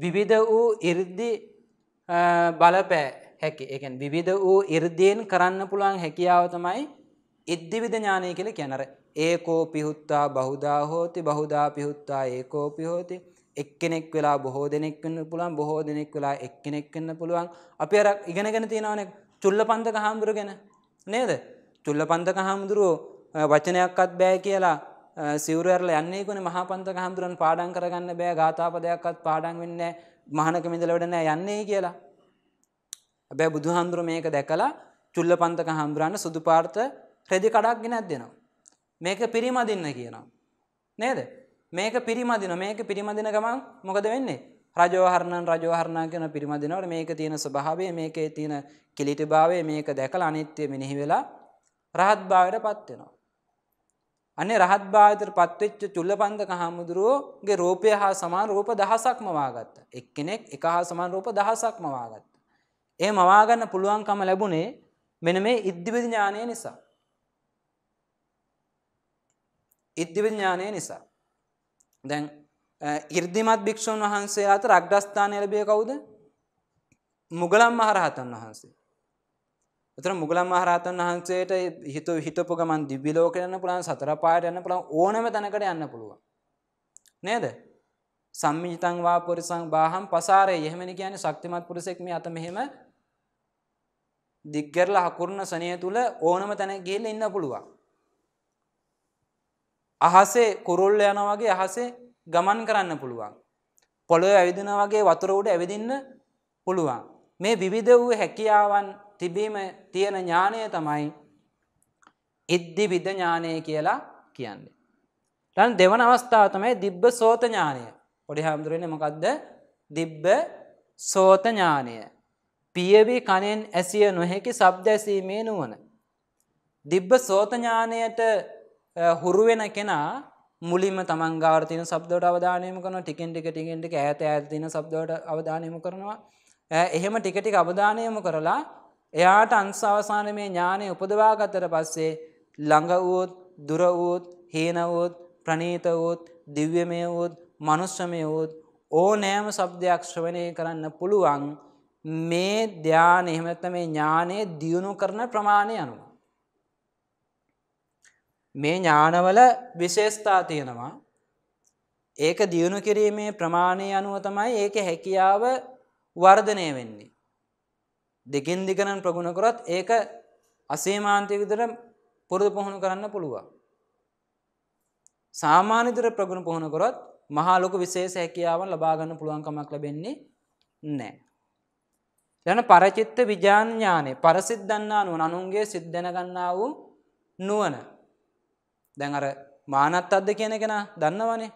විවිධ වූ ඉර්දි බලපෑ හැකි එක විවිධ වූ ඉර්දයෙන් කරන්න පුළුවන් හැකියාව තමයි ඉද්දිවිධ ඥානය කියල කැනර ඒකෝ පිහුත්තා බහුදා හෝති බහුදා පිහුත්තා ඒකෝ පිහෝති එක්කෙනෙක් වෙලා බොහෝ දෙනෙක් වන්න පුළුවන් බොහෝ දෙනෙක් වෙලා එක්කෙනෙක් වෙන්න පුළුවන් අපි අර ඉගෙනගෙන තියෙනවනෙක් චුල්ල පන්දක හාමුදුරු ගැන නේද චුල්ල පන්දක හාමුදුරුවෝ වචනයක්වත් බෑ කියලා සිවරල යන්නේකුණ මහපන්තක හඳුරන් පාඩන් කරගන්න බෑ ගාතාපදයක්ත් පාඩන් වෙන්න මහනක මිදලවටනෑ යන්නේ කියලා. හැබැ බුදු හාමුදුර මේක දැකලා චුල්ල පන්තක හාමුදුරන්න සුදු පාර්ථ ක්‍රෙදි කඩක් ගෙනත් දෙනවා. මේක පිරිමදින්න කියනවා. නේද මේක පිරිමදින මේක පිරිමදින ගමන් මොකද වෙන්නේ රජෝහරණන් රජෝහරණා කියන පිරිමදිනවට මේක තියෙන ස්වභාවය මේකේ තියෙන කිලිටි භාවය මේක දැකලා අනිත්‍ය මෙනෙහි වෙලා රහත් භාවයට පත් වෙනවා. අනේ රහත් භාවිතර පත්වෙච්ච චුල්ලපන්දක හාමුදුරුවෝගේ රූපය හා සමාන රූප දහසක් මවාගත්ත. එක් කෙනෙක් එක හා සමාන රූප දහසක් මවාගත්ත. ඒ මවාගන්න පුළුවන්කම ලැබුණේ මෙන මේ ඉද්ධිවිධඥානය නිසා. ඉද්ධිවිඥානය නිසා. දැන් ඉර්දිමත් භික්‍ෂූන් වහන්සේ අත රක්්ඩස්ථානය ලැබිය කවුද මුගලම් මහරහතන් වහන්සේ. එතන මුගලන් මහරහතන් වහන්සේට හිත හිතපු ගමන් දිව්‍ය ලෝකෙට යන්න පුළුවන් සතර පායට යන්න පුළුවන් ඕනම තැනකට යන්න පුළුවන් නේද සම්මිජිතං වා පුරිසං බාහම් පසාරේ එහෙමනේ කියන්නේ ශක්තිමත් පුරුෂෙක් මේ අත මෙහෙම දිග්ගර්ලා හකුරුන සනිය තුල ඕනම තැන ගිහිල්ලා ඉන්න පුළුවන් අහසේ කුරුල්ල යනවා වගේ අහසේ ගමන් කරන්න පුළුවන් පොළොවේ ඇවිදිනා වගේ වතුර උඩ ඇවිදින්න පුළුවන් මේ විවිධ වූ හැකියාවන් තිබීම තියෙන ඥානය තමයි ඉද්දි විද ඥානය කියලා කියන්නේ. ටන් දෙවන අවස්ථාව තමයි දිබ්බ සෝත ඥානය පොඩි හාමුදුරුවන මොකක්ද දිබ්බ සෝත ඥානය. පියවි කණෙන් ඇසිය නොහැකි සබ්ද ඇසීමේ නුවන. දිබ්බ සෝතඥානයට හුරුවෙන කෙනා මුලින්ම තමංගාර්තින සබ්දෝට අවධානයම කරන ටිකෙන්ටික ටිකෙන්ටික ඇත ඇතින සබ්දෝට අවධානයම කරනවා එහෙම ටිකටික අවධානයම කරලා එයාට අන්සාවසාන මේ ඥානය උපදවාගතර පස්සේ ළඟවුවොත් දුරවුත් හීනවුත් ප්‍රනීතවුත් දිව්‍යමයවුත් මනුෂ්‍යමයවුත් ඕ නෑම සබ්දයක්ෂවනය කරන්න පුළුවන් මේ ධ්‍යාන එහෙමත මේ ඥානය දියුණු කරන ප්‍රමාණය අනුව. මේ ඥානවල විශේෂතා තියෙනවා ඒක දියුණු කිරීමේ ප්‍රමාණය අනුව තමයි ඒක හැකියාව වර්ධනය වෙන්නේ. දෙගෙන් දිගනන් ප්‍රගුණ කරොත් ඒක අසේමාන්තය විතර පුරුදු පුහුණු කරන්න පුළුවන්. සාමාන්‍යතර ප්‍රගුණ පුහුණු කරොත් මහා ලොකු විශේෂ හැකියාවන් ලබා ගන්න පුළුවන් කමක් ලැබෙන්නේ නැහැ. ඊළඟ පරචිත්ත විඥාඥානේ පරසිද්ධන්නා නුවණ අනුන්ගේ සිත් දැනගන්නා වූ නුවණ. දැන් අර මානත්තද්ද කියන කෙනා දන්නවනේ.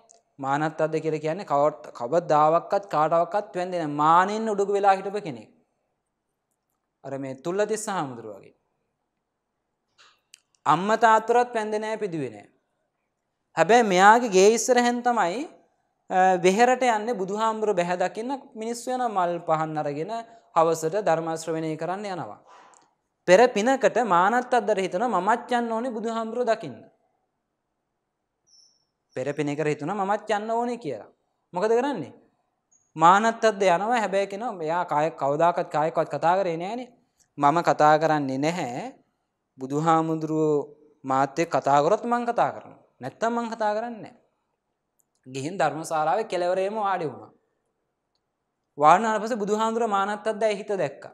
මානත්තද්ද කියලා කියන්නේ කවදාවත් කවදාවත් කාටවත් වෙන්නේ නැහැ. මානෙන් උඩුගු වෙලා හිටපු කෙනෙක්. අර මේ තුල්ල තිස්ස හාමුදුරුවගේ. අම්ම තාත්තරත් පැන්දනෑ පිදුවෙනෑ. හැබැ මෙයාගේ ගේ ඉස්සරහැන් තමයි වෙහෙරට යන්න බුදුහාමුදුර බැහැදකින්න මිනිස්සු යන මල් පහන් අරගෙන හවසට ධර්මාශ්‍රවනය කරන්න යනවා. පෙර පිනකට මානත් අදර හිතන මමත් යන්න ඕනේ බුදුහාමුදුර දකින්න. පෙර පිනකර හිතුන මමත් යන්න ඕනේ කියලා. මොකද කරන්නේ. මානත් අද යනවා හැබැයි කෙන මෙයා කාය කවදාකත් කායකවත් කතා කරේ නෑනේ මම කතා කරන්නේ නැහැ බුදුහාමුදුරුවෝ මාත්‍යය කතාගොරොත් මං කතා කරන නැත්තම් මං කතා කරන්න ගිහින් ධර්මසාරාව කෙලවරේම ආඩි වුණා වානරපස බුදුහාන්දුර මානත්තත් දැයි හිත දැක්ක.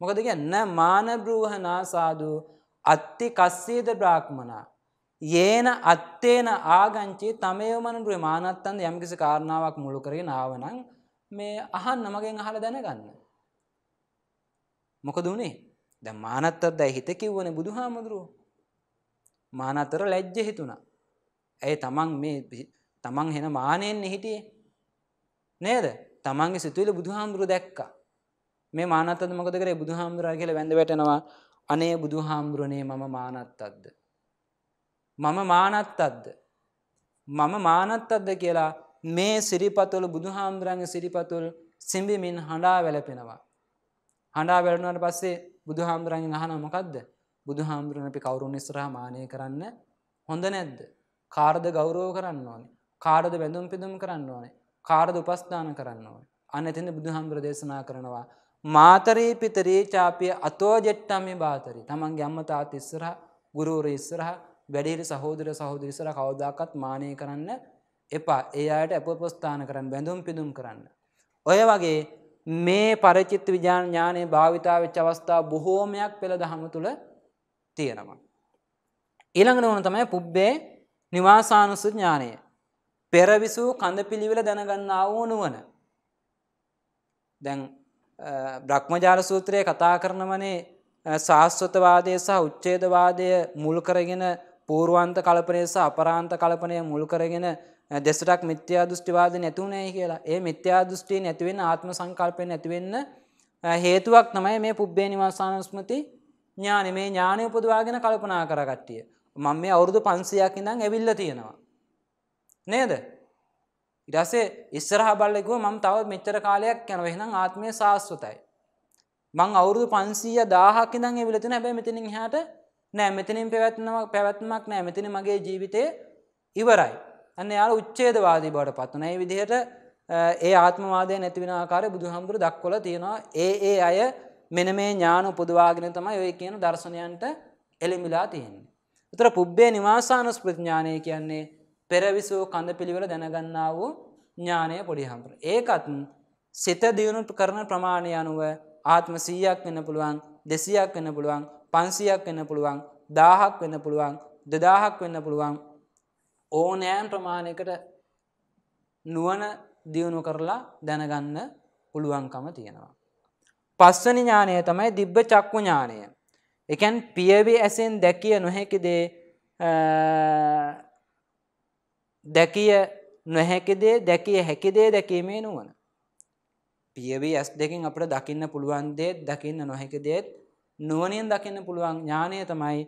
මොකද කියන්න මානබ්‍රූහනා සාදු අත්ති කස්සේද බ්‍රාක්්මනා. ඒන අත්තේන ආගංචි තමයෝමන බ්‍රමානත්තන්ද යම්කිසි කාරණාවක් මුළු කරේ නාවනං මේ අහන් නමගෙන් අහල දැනගන්න. මොකද වනේ ද මානත්තර දැයි හිත කිව්වන බුදු හාමුදුරුවෝ මානතර ලැජ්ජ හිතුණා ඇය තමන් මේ තමන් හෙන මානයෙන් හිටියේ නේද තමන්ගේ සිතුවිල බුදු හාමුදුරු දැක්ක මේ මානත්තද මොකද කරේ බුදු හාමුදුරා කියල වැඳ වැටනවා අනේ බුදු හාමුදුරනේ මම මානත්තද්ද මම මානත්තද්ද මම මානත්තද්ද කියලා මේ සිරිපතුල බුදු හාමුදුරන්ගේ සිරිපතුල් සිම්බිමින් හඬා වැලපෙනවා හඬා වැලුණාට පස්සේ බුදුහාමුදුරන්ගෙන් අහනවා මොකද්ද? බුදුහාමුදුරන් අපි කවුරුන් ඉස්සරහා මානය කරන්න හොඳ නැද්ද? කාර්ද ගෞරව කරන්න ඕනේ. කාර්ද වැඳුම් පිදුම් කරන්න ඕනේ. කාර්ද උපස්ථාන කරන්න ඕනේ. අන්න එතෙන්ද බුදුහාමුදුර දේශනා කරනවා මාතරී පිතරී චාපිය අතෝ ජෙට්ටම්මි බාතරි. තමන්ගේ අම්මා තාත්තා ඉස්සරහා, ගුරුවරු ඉස්සරහා, වැඩිහිටි සහෝදර සහෝදරි ඉස්සරහා කවදාකවත් මානය කරන්න එපා. ඒ අයට අපොපස්ථාන කරන්න, වැඳුම් පිදුම් කරන්න. ඔය වගේ මේ පරචිත්ත විජාන ඥානය භාවිතාවච්ච අවස්ථා බොහෝමයක් පෙළ දහම තුළ තියෙනවා. ඊළඟට ඕන තමයි පුබ්බේ නිවාසානුසු ඥානය. පෙරවිසූ කඳ පිළිවෙල දැනගන්නා වූ නුවන. දැන් බ්‍රහ්මජාල සූත්‍රය කතා කරනවනේ ශාස්ත්‍රතවාදය සහ උච්චේදවාදය මුල් කරගෙන පූර්ුවන්ත කල්පනය සහ අපරාන්ත කල්පනය මුල් කරගෙන දෙසටක් මිත්‍යා දෘෂ්ටිවාද නැතුවනෑ කියලා ඒ මිත්‍යා දෘෂ්ටි නැතිවෙන ආත්ම සංකල්පය නැතිවෙන්න හේතුවක් තමයි මේ පුබ්බේ නිවාසානුස්මති ඥාන මේ ඥානය උපදවාගෙන කල්පනා කරගට්ටිය මං මේ අවුරුදු පන්සියක් ඉඳං ඇවිල්ල තියෙනවා නේද ඉඩසේ ඉස්සරහ බල්ලෙකුව මම තවත් මෙච්චර කාලයක් යැනව එහෙනම් ආත්මය ශාස්වතයි මං අවුරුදු පන්සීය දාහක් ඉඳං ඇවිලතින හැබැ මෙතිනින් හට නෑ මෙතනින් පැවැත්නවක් පැවැත්මක් නෑ මෙතින මගේ ජීවිතය ඉවරයි අන්න යාල උච්චේදවාදී බවට පත්වන ඒ විදිහට ඒ ආත්මවාදය නැතිවෙන ආකාරය බුදුහම්බුරු දක්කොල තියෙනවා ඒ ඒ අය මෙන මේ ඥාන උපදවාගෙන තමයි ඔය කියන දර්ශනයන්ට එළිමිලා තියෙන්නේ. උතර පුබ්බේ නිවාසානුස් ප්‍රඥානය කියන්නේ පෙරවිසූ කඳ පිළිවෙල දැනගන්නා වූ ඥානය පොඩිහම්පුර. ඒකත් සිත දියුණුට කරන ප්‍රමාණය අනුව ආත්ම සීයක් වෙන්න පුළුවන් දෙසියක් වෙන්න පුළුවන් පන්සියක් වෙන්න පුළුවන් දාහක් වෙන්න පුළුවන් දෙදාහක් වෙන්න පුළුවන් ඕනෑම් ප්‍රමාණයකට නුවන දියුණු කරලා දැනගන්න පුළුවන්කම තියෙනවා. පස්වනි ඥානය තමයි දිබ්බ චක්කු ඥානය. එකැන් පියවි ඇසෙන් දැකිය නොහැකිදේ දැකිය නොහැකිදේ දැකිය හැකිදේ දැකීමේ නුවන. පියවී ඇස් දෙකින් අපට දකින්න පුළුවන් දේත් දකින්න නොහැකි දේත් නුවනින් දකින්න පුළුවන් ඥානය තමයි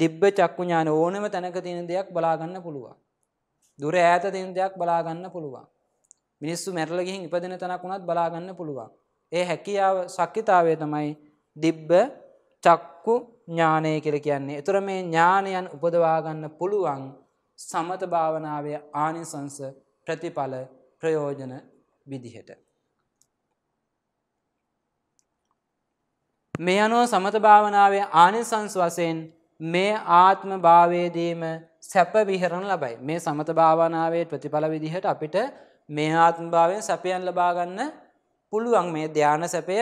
දිබ්බ චක්කු ඥාන ඕනම තැනක තියෙන දෙයක් බලාගන්න පුළුවන්. දුර ඈත දෙන දෙයක් බලාගන්න පුළුවන්. මිනිස්සු මැරලගිහින් ඉපදෙන තනක් වුණත් බලාගන්න පුළුවන්. ඒ හැකියාව සක්කිතාවය තමයි දිබ්බ චක්කු ඥානය කර කියන්නේ. එතුර මේ ඥානයන් උපදවාගන්න පුළුවන් සමත භාවනාවය ආනිසංස ප්‍රතිඵල ප්‍රයෝජන විදිහට. මේ අනුව සමත භාවනාවේ ආනිසංස් වසයෙන් මේ ආත්ම භාවයේදීම සැප විහරණ ලබයි. මේ සමත භාවනාවේ ප්‍රතිඵල විදිහට අපිට මේ ආත්මභාවයෙන් සැපයන් ලබාගන්න පුළුවන් මේ ධ්‍යාන සැපය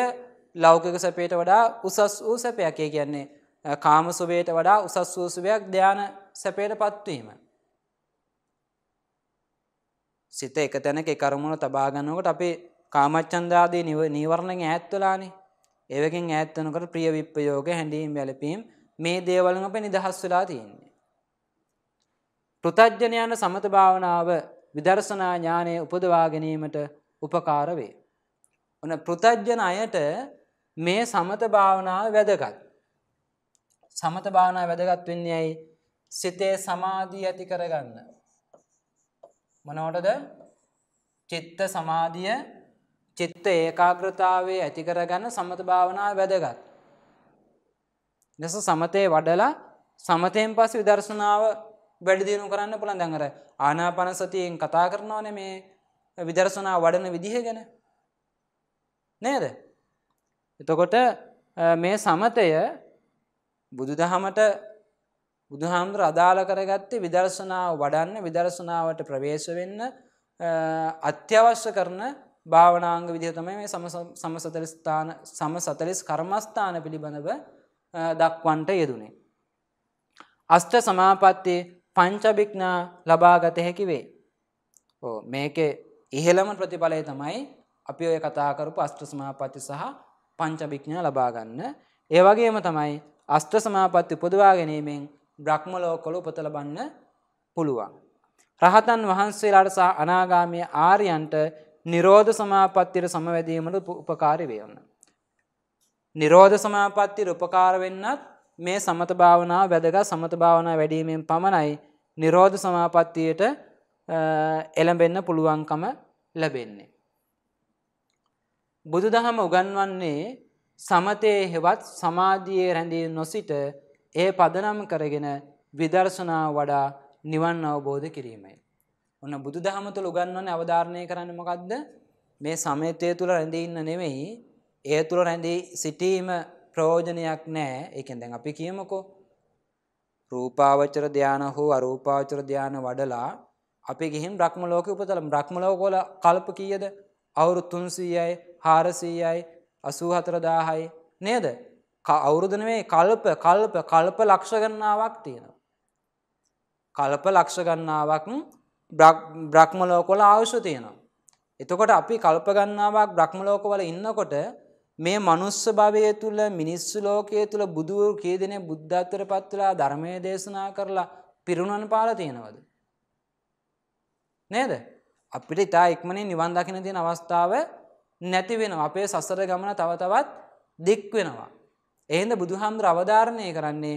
ලෞකික සැපයට වඩා උසස් වූ සැපයකේ කියන්නේ කාම සුවයට වඩා උසස් වූ සුවයක් ධ්‍යාන සැපයට පත්වීම. සිත එක තැනක කරමුණ තබාගන්නකට අපි කාමච්චන්දාදී නිව නීවරණෙන් ඈත්වලානේ ඒවකින් ඈත්වනකට ප්‍රිය විප්පයෝග හැඳීම් වැලපීම් මේ දේවලඟ අප නිදහස් වෙලා තියෙන්නේ. ප්‍රතජ්ජනයන සමත භාවනාව විදර්ශනා ඥානය උපදවා ගැනීමට උපකාර වේ. ඔන ප්‍රතජ්ජන අයට මේ සමත භාවනාව වැදගත්. සමත භාවනාව වැදගත් වෙන්නේ ඇයි? සිතේ සමාධිය ඇති කරගන්න. මොනවටද? චිත්ත සමාධිය, චිත්ත ඒකාග්‍රතාවය ඇති කරගන්න සමත භාවනාව වැදගත්. දැස සමතේ වඩලා සමතෙන් පස්සේ විදර්ශනාව වැඩදියුණු කරන්න පුළන් දැඟර ආනාපන සතියෙන් කතා කරනවන මේ විදර්ශනා වඩන විදිහ ගැන නේද එතකොට මේ සමතය බුදුදහමට බුදුහාමුදුර අදාළ කරගත්තේ විදර්ශනාව වඩන්න විදර්ශනාවට ප්‍රවේශ වෙන්න අත්‍යවශ්‍ය කරන භාවනාංග විදිහතමයි මේ සමසතලස්ථාන සම සතලිස් කර්මස්ථාන පිළිබඳව දක්වන්ට යෙදුනේ. අස්ට සමාපත්තේ පංචභික්නා ලබාගත හැකිවේ. ඕ මේක ඉහළම ප්‍රතිඵලය තමයි අපි ඔය කතාකරපු අෂ්ට්‍ර සමාපත්ති සහ පංචභික්ඥා ලබාගන්න. ඒවගේම තමයි අෂ්ට්‍ර සමාපත්ති පුදවා ගැනීමෙන් බ්‍රහ්මලෝකොළු උපතලබන්න පුළුවන්. රහතන් වහන්සේලාට සහ අනාගාමය ආරයන්ට නිරෝධ සමාපත්තිර සමවැදීමට උපකාරි වයන්න. නිරෝධ සමාපත්තිර උපකාර වෙන්නත් මේ සමත භාවනාව වැදගත් සමත භාවනා වැඩීමෙන් පමණයි නිරෝධ සමාපත්තියට එළඹෙන්න පුළුවන්කම ලැබෙන්නේ. බුදුදහම උගන්වන්නේ සමතයේ හෙවත් සමාධියේ රැඳී නොසිට ඒ පදනම් කරගෙන විදර්ශනා වඩා නිවන් අවබෝධ කිරීමයි. ඔන්න බුදුදහම තුළ උගන්වන්නේ අවධාරණය කරන්න මොකද්ද? මේ සමතය තුළ රැඳී ඉන්න නෙමෙයි, ඒ තුළ රැඳී සිටීම ප්‍රයෝජනයක් නෑ එකෙන් දැන් අපි කියමකෝ රූපාවචර ධ්‍යාන හෝ අරූපාවචර ධ්‍යාන වඩලා අපි ගිහින් බ්‍රහ්මලෝක උපතලම් බ්‍රහ්මලෝකවල කල්ප කීයද අවුරුදු 300යි 400යි 84000යි නේද අවුරුදු නෙමෙයි කල්ප කල්ප කල්ප ලක්ෂ ගණනාවක් තියෙනවා කල්ප ලක්ෂ ගණනාවක් බ්‍රහ්මලෝකවල අවශ්‍ය තියෙනවා එතකොට අපි කල්ප ගණනාවක් බ්‍රහ්මලෝකවල ඉන්නකොට මේ මනුස්ස භවය තුළ මිනිස්සු ලෝකයේ තුළ බුදුවරු කිය දෙන බුද්ධත්තර පත්වලා ධර්මය දේශනා කරලා පිරුණන් පාල තියෙනවද. නේද අපිට ඉතා ඉක්මනින් නිවන් දකින තියෙන අවස්ථාව නැති වෙන අපේ සසර ගමන තවතවත් දික් වෙනවා. එහෙද බුදුහාමුදුර අවධාරණය කරන්නේ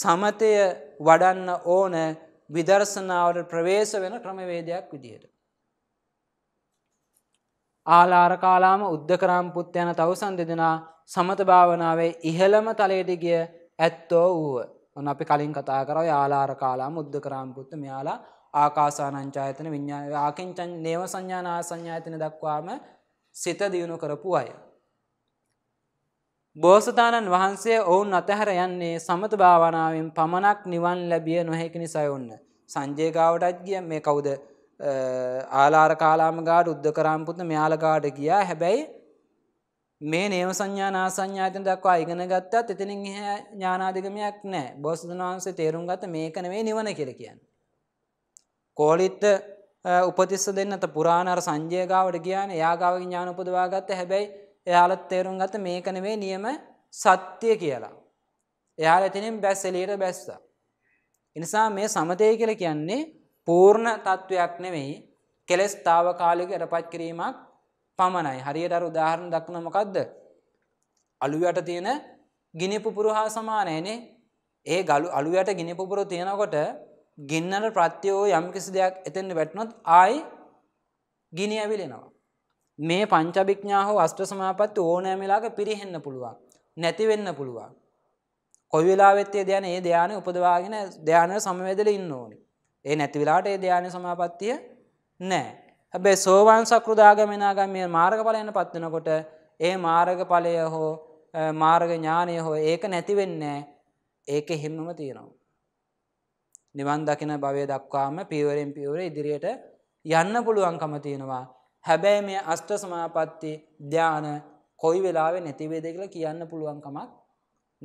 සමතය වඩන්න ඕන විදර්ශනාවට ප්‍රවේශ වෙන ක්‍රමවේදයක් විදියට. ආලාරකාලාම උද්ධකරාම් පුත් යන තවුසන් දෙදෙනා සමත භාවනාවේ ඉහළම තලයට ගිය ඇත්තෝ වූහ. ඔන්න අපි කලින් කතා කරව ආලාරකාලාම උද්ධකරාම් පුත්ත මෙයාලා ආකාසානංචායතන විඤ්ඤාණ ආකින්චන් නේව සංඥාන ආසඤ්ඤායතන දක්වාම සිත දියුණු කරපු අය. බෝසතාණන් වහන්සේ ඔවුන් අතහැර යන්නේ සමත භාවනාවෙන් පමණක් නිවන් ලැබිය නොහැකි නිසා ඔන්න. සංජය ගාවටත් ගිය මේ කවුද ආලාර කාලාම ගාඩ උද්ධකරාම්පුත මෙයාලකාඩ ගියා හැබැයි මේ නේම සංඥා නාසංඥාතන දක්වා ඉගෙන ගත්තත් එතනින් එහ ඥානාධිකමයක් නෑ බෝසදුන් වහන්සේ තේරුම් ගත මේකනවේ නිවන කියර කියන්න. කෝලිත්ත උපතිස්ස දෙන්නට පුරාණර සංජයගාවට කියන යාගාව ඥානපදවා ගත්ත හැබැයි එයාලත් තේරුම් ගත මේකනවේ නියම සත්‍යය කියලා. එයාල එතිනින් බැස්සලීට බැස්සා. එනිසා මේ සමතය කියල කියන්නේ පූර්ණ තත්ත්වයක් නෙවෙයි කෙලෙස් තාවකාලික යටපත් කිරීමක් පමණයි. හරියට අර උදාහරණ දක්න මොකක්ද? අලුයට තියෙන ගිනි පුපුරු හා සමානයිනේ. ඒ ගලු අලුයට ගිනි පුපුරු තියෙනකොට ගින්නට ප්‍රත්‍යෝ යම් කිසි දෙයක් එතෙන්න වැටුනොත් ආයි ගිනි ඇවිලෙනවා. මේ පංචභිඥා හෝ අෂ්ට සමාපatti ඕනෑම වෙලාවක පිරෙහෙන්න පුළුවන්. නැති වෙන්න පුළුවන්. කොයි වෙලාවෙත් ඒ ධානය ඒ ධානය උපදවාගෙන ධානය සමවැදලා ඉන්න ඕනේ. ඒ නැතිවෙලාට ඒ ධ්‍යාන සමාපත්තිය නෑ. හැබේ සෝවාන් සකෘදාගමනාගම මේ මාර්ගඵලයන පත්වනකොට ඒ මාර්ගඵලය හෝ මාර්ග ඥානය හෝ ඒක නැතිවෙන්නේ ඒක හෙම්මම තියෙනවා. නිවන් දකින භවය දක්වාම පියවරෙන් පියවර ඉදිරියට යන්න පුළුවන්කම තියෙනවා. හැබැයි මේ අෂ්ට සමාපත්ති ධ්‍යාන කොයි වෙලාවෙ නැතිවේද කියලා කියන්න පුළුවන්කමක්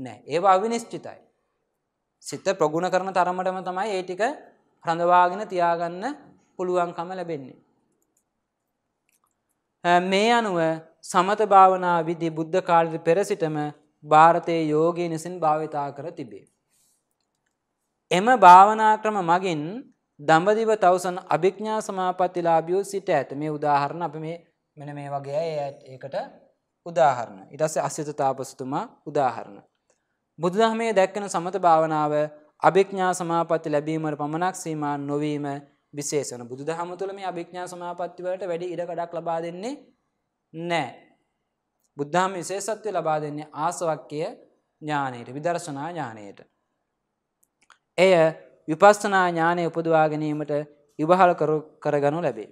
නෑ. ඒවා අවිනිශ්චිතයි. සිත ප්‍රගුණ කරන තරමටම තමයි ඒ ටික රඳවාගෙන තියාගන්න පුළුවන්කම ලැබෙන්නේ. මේ අනුව සමත භාවනා විදි බුද්ධ කාලි පෙරසිටම භාරතයේ යෝගී නිසින් භාවිතා කර තිබේ. එම භාවනාක්‍රම මගින් දඹදිව තවසන් අභිඥා සමාපත්තිලාභියෝ සිට ඇත මේ උදාහරණ අප මේ මෙන මේ වගේ ඒකට උදාහරණ ඉටස්ස අස්්‍යත තාපසතුමා උදාහරණ. බුදුදහමේ දැක්කන සමත භාවනාව අභිඥා සමාපatti ලැබීමට පමණක් සීමා නොවීම විශේෂන බුදු දහම තුළ මේ අභිඥා සමාපත්තිවලට වැඩි ඉඩකඩක් ලබා දෙන්නේ නෑ. බුද්ධාම විශේෂත්වය ලබා දෙන්නේ ආසවක්කය ඥානයට විදර්ශනා ඥානයට. එය විපස්සනා ඥානය උපදවා ගැනීමට ඉවහල් කරගනු ලැබේ.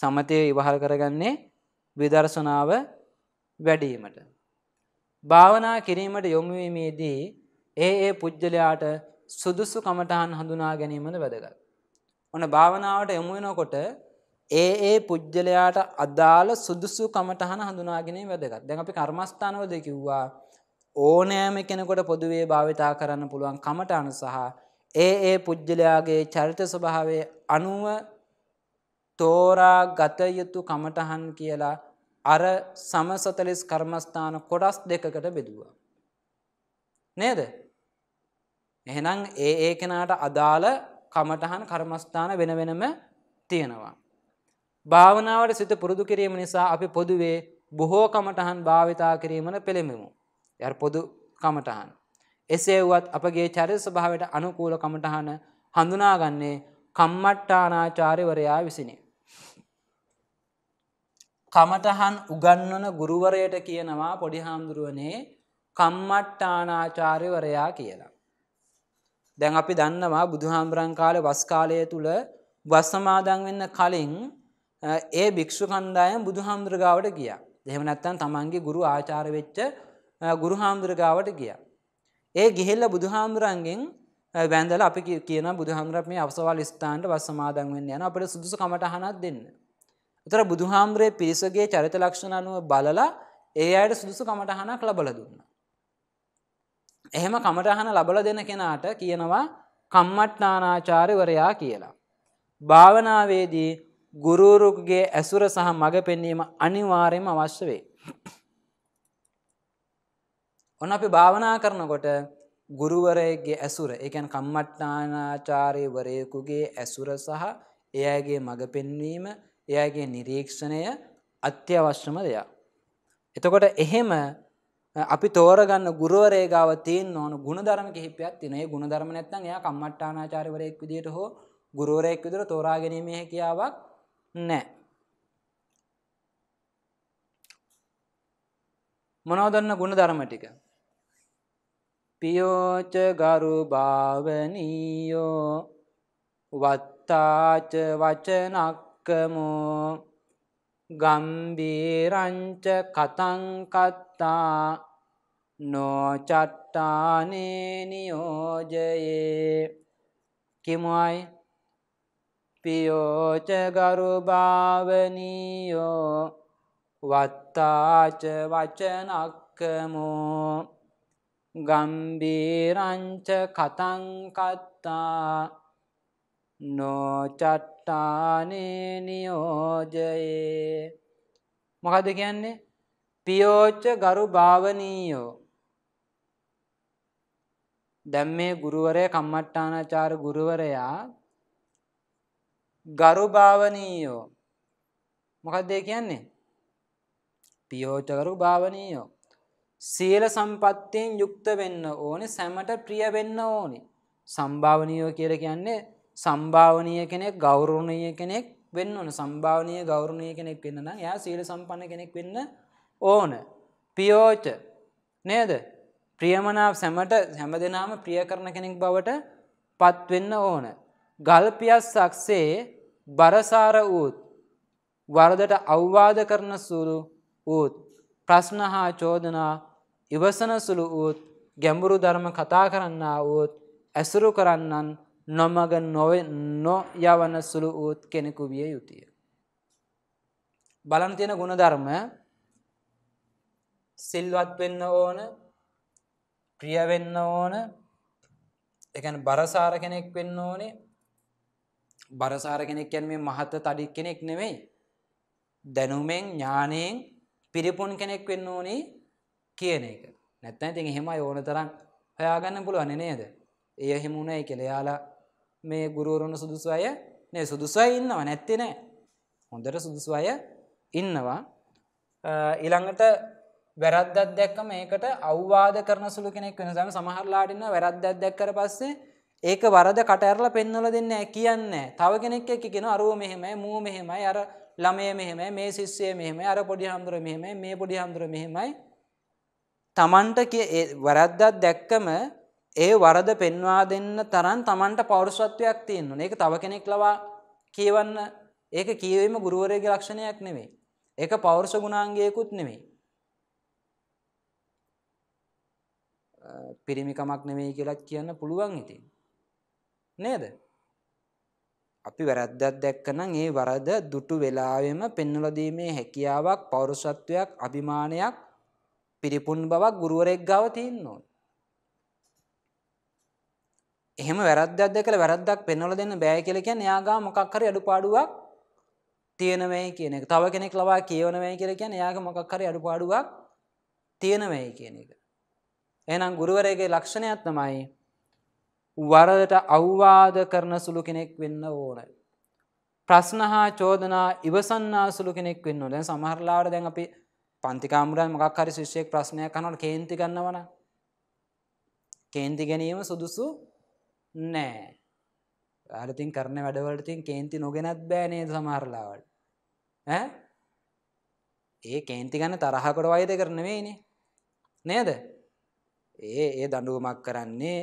සමතය ඉවහල් කරගන්නේ විදර්ශනාව වැඩීමට. භාවනා කිරීමට යොමුවීමේදී ඒ ඒ පුද්ගලයාට සුදුසු කමටහන් හඳුනා ගැනීමද වැදගත්. ඔන භාවනාවට යොමු වෙනකොට ඒ ඒ පුද්ගලයාට අදාළ සුදුසු කමටහන හඳුනා ගැනීම වැදගත්. දැන් අපි කර්මස්ථානවලද කිව්වා ඕනෑම කෙනෙකුට පොදුවේ භාවිතා කරන්න පුළුවන් කමටහන සහ ඒ ඒ පුද්ගලයාගේ චරිත ස්වභාවයේ අනුව තෝරා ගත යුතු කමටහන් කියලා අර සමසතලිස් කර්මස්ථාන කොටස් දෙකකට බෙදුවා. නේද? එහෙනම් ඒ ඒ කෙනාට අදාළ කමටහන් කර්මස්ථාන වෙන වෙනම තියෙනවා. භාවනාවට සිත පුරුදු කිරීම නිසා අපි පොදුවේ බොහෝ කමටහන් භාවිතා කිරීමන පෙළෙමෙමු. ය පොදු කමටහන්. එසේ වුවත් අපගේ චරිත ස්වභාවයට අනුකූල කමටහන හඳුනාගන්නේ කම්මට්ටානාචාරිවරයා විසිනි. කමටහන් උගන්වන ගුරුවරයට කියනවා පොඩි හාමුදුරුවනේ කම්මට්ටානාචාර්යවරයා කියලා. දැන් අපි දන්නවා බුදුහාමුදුරන් කාලේ වස් කාලය තුල වස් සමාදන් වෙන්න කලින් ඒ භික්ෂු කණ්ඩායම බුදුහාමුදුර ගාවට ගියා. එහෙම නැත්නම් තමන්ගේ ගුරු ආචාර්ය වෙච්ච ගුරුහාමුදුර ගාවට ගියා. ඒ ගිහිල්ලා බුදුහාමුදුරන්ගෙන් වැඳලා අපි කියන බුදුහාමුදුරන් මේ අවසවල් ස්ථානට වස් සමාදන් වෙන්න යන අපිට සුදුසු කමටහනක් දෙන්න. උතර බුදුහාමුදුරේ පිරිසගේ චරිත ලක්ෂණ අනුව බලලා ඒ අයට සුදුසු කමටහනක් ලබලා දුන්නා. එහෙම කමටහන ලබල දෙන කෙනාට කියනවා කම්මට්නානාචාරවරයා කියලා. භාවනාවේදී ගුරුරුගේ ඇසුර සහ මඟ පෙන්වීම අනිවාර්යම අවශ්‍ය වේ. ඔන්න අපි භාවනා කරනකොට ගුරුවරයගේ ඇසුර එකන් කම්මට්නානාචාරයවරයෙකුගේ ඇසුර සහ එයාගේ මඟ පෙන්වීම එයාගේ නිරීක්ෂණය අත්‍යවශ්‍යම දෙයක්. එතකොට එහෙම අපි තෝරගන්න ගුරුවරේගාව තියෙන් ඕන ගුණධර්ම කිහිපයක් තිනේ ගුණධර්ම නැත්තන් එයා කම්මට්ටානාචාරවරයෙක් විදිට හෝ ගුරුවරයෙක් විදිර තෝරාගැනීමේ හැකියාවක් නෑ. මොනෝදන්න ගුණධර්ම ටික. පියෝච ගරු භාවනීයෝ වත්තාච වචනක්කමෝ ගම්බීරංච කතංකත් අත්තා නොචට්ටානේ නියෝජයේ කිමයි පියෝච ගරුභාවනීයෝ වත්තාච වචනක්කමෝ ගම්බීරංච කතංකත්තා නොචට්ටානේ නියෝජයේ මොකද කියන්නේ පියෝච්ච ගරු භාවනීයෝ දැම් මේ ගුරුවරය කම්මට්ටානාචාර ගුරුවරයා ගරු භාවනීයෝ මොකක්දේ කියන්නේ පියෝචකරු භාවනීයෝ සීල සම්පත්තියෙන් යුක්ත වෙන්න ඕනි සැමට ප්‍රිය වෙන්න ඕනි සම්භාවනීයෝ කියල කියන්නේ සම්භාවනීය කෙනෙක් ගෞරුණය කෙනෙක් වෙන්න ඕන සම්භාවනය ගෞරුණය කෙනෙක් වෙන්න නම් යා සීල සම්පන්න කෙනෙක් වෙන්න ඕන පියෝච නේද ප්‍රියමනාව සැමට හැම දෙනාම ප්‍රිය කරන කෙනෙක් බවට පත්වෙන්න ඕන. ගල්පියස් සක්සේ බරසාර වූත් වරදට අවවාද කරන සුරු වූත් ප්‍රශ්න හා චෝදනා ඉවසන සුළු වූත් ගැඹුරු ධර්ම කතා කරන්න වූත් ඇසුරු කරන්නන් නොමග නොවේ නොයවන සුළු වූත් කෙනෙකු විය යුතුය. බලන් තියෙන ගුණධර්ම සිල්වත් වෙන්න ඕන ප්‍රිය වෙන්න ඕන එකන බරසාර කෙනෙක් වෙන්න ඕනේ බරසාර කෙනෙක් යැන් මේ මහත තඩි කෙනෙක් නෙවෙයි දැනුමෙන් ඥානයෙන් පිරිපුන් කෙනෙක් වෙන්න ඕනේ කියන එක නැත්තැ ති එහෙමයි ඕන තරම් හොයාගන්න පුළුවන නේද එය හෙමුණයි කෙළයාලා මේ ගුරුවරුණ සුදුසු අය නෑ සුදුසයි ඉන්නවා නැත්ති නෑ හොඳට සුදුසු අය ඉන්නවා ඊළඟට වැරද්දත් දැක්කම ඒකට අවවාද කරන සුළු කෙනෙක් වෙනසම සමහරලාටින්න වැරද්දත් දැක්කර පස්සේ ඒක වරද කටඇරල පෙන්නල දෙන්න කියන්න තව කෙනෙක් එක කියෙන අරුව මෙහෙමයි මූ මෙහෙමයි අර ළමය මෙහෙම මේ ශිස්්‍යය මෙහෙම අර පොඩි හාමුදුර මෙහෙම මේ පොඩි හාමුදුර මෙහෙමයි තමන්ට වැරද්දත් දැක්කම ඒ වරද පෙන්වා දෙන්න තරන් තමන්ට පෞරුෂත්වයක් තියෙන්න්නු ඒක තව කෙනෙක් ලවා කියවන්න ඒක කියවීම ගුරුවරයගේ ලක්ෂණයක් නෙවේ ඒක පෞරුෂ ගුණාන්ගේකුත් නෙවෙේ පිරිමිකමක් නෙමෙයි කියලත් කියන්න පුළුවන් ඉතින්. නේද. අපි වැරද්දත් දැක්කනම් ඒ වරද දුටු වෙලාවෙම පෙන්නුලදීමේ හැකියාවක් පෞරුෂත්වයක් අභිමානයක් පිරිපුන් බවක් ගුරුවරෙක් ගාව තියන්නෝ. එහෙම වැරද්දක් දෙකල වැරද්දක් පෙන්වල දෙන්න බෑ කියලා කියන්නේ එයාගා මොකක් හරි අඩුපාඩුවක් තියෙනවයි කියන එක. තව කෙනෙක් ලවා කියවනවයි කියලා කියන්නේ එයාගේ මොකක් හරි අඩුපාඩුවක් තියෙනවයි කියන එක. එනම් ගුරුවරයගේ ලක්ෂණයක් තමයි වරදට අවවාද කරන සුළු කෙනෙක් වෙන්න ඕන. ප්‍රශ්න හා චෝදනා ඉවසන්නා සුළු කෙනෙක් වෙන්න දැන් සමහරලාට දැන් අපි පන්තිකාමුරන් මොකක් හරි ශිෂ්‍යයෙක් ප්‍රශ්නයක් කනට කේන්ති ගන්නවන කේන්ති ගැනීම සුදුසු නෑ අරතින් කරන වැඩවලටින් කේන්ති නොගෙනත් බෑනේද සමහරලාවට ඒ කේන්ති ගන්න තරහකොට වයිද කරනවේනි නේද ඒ ඒ දඩුවමක් කරන්නේ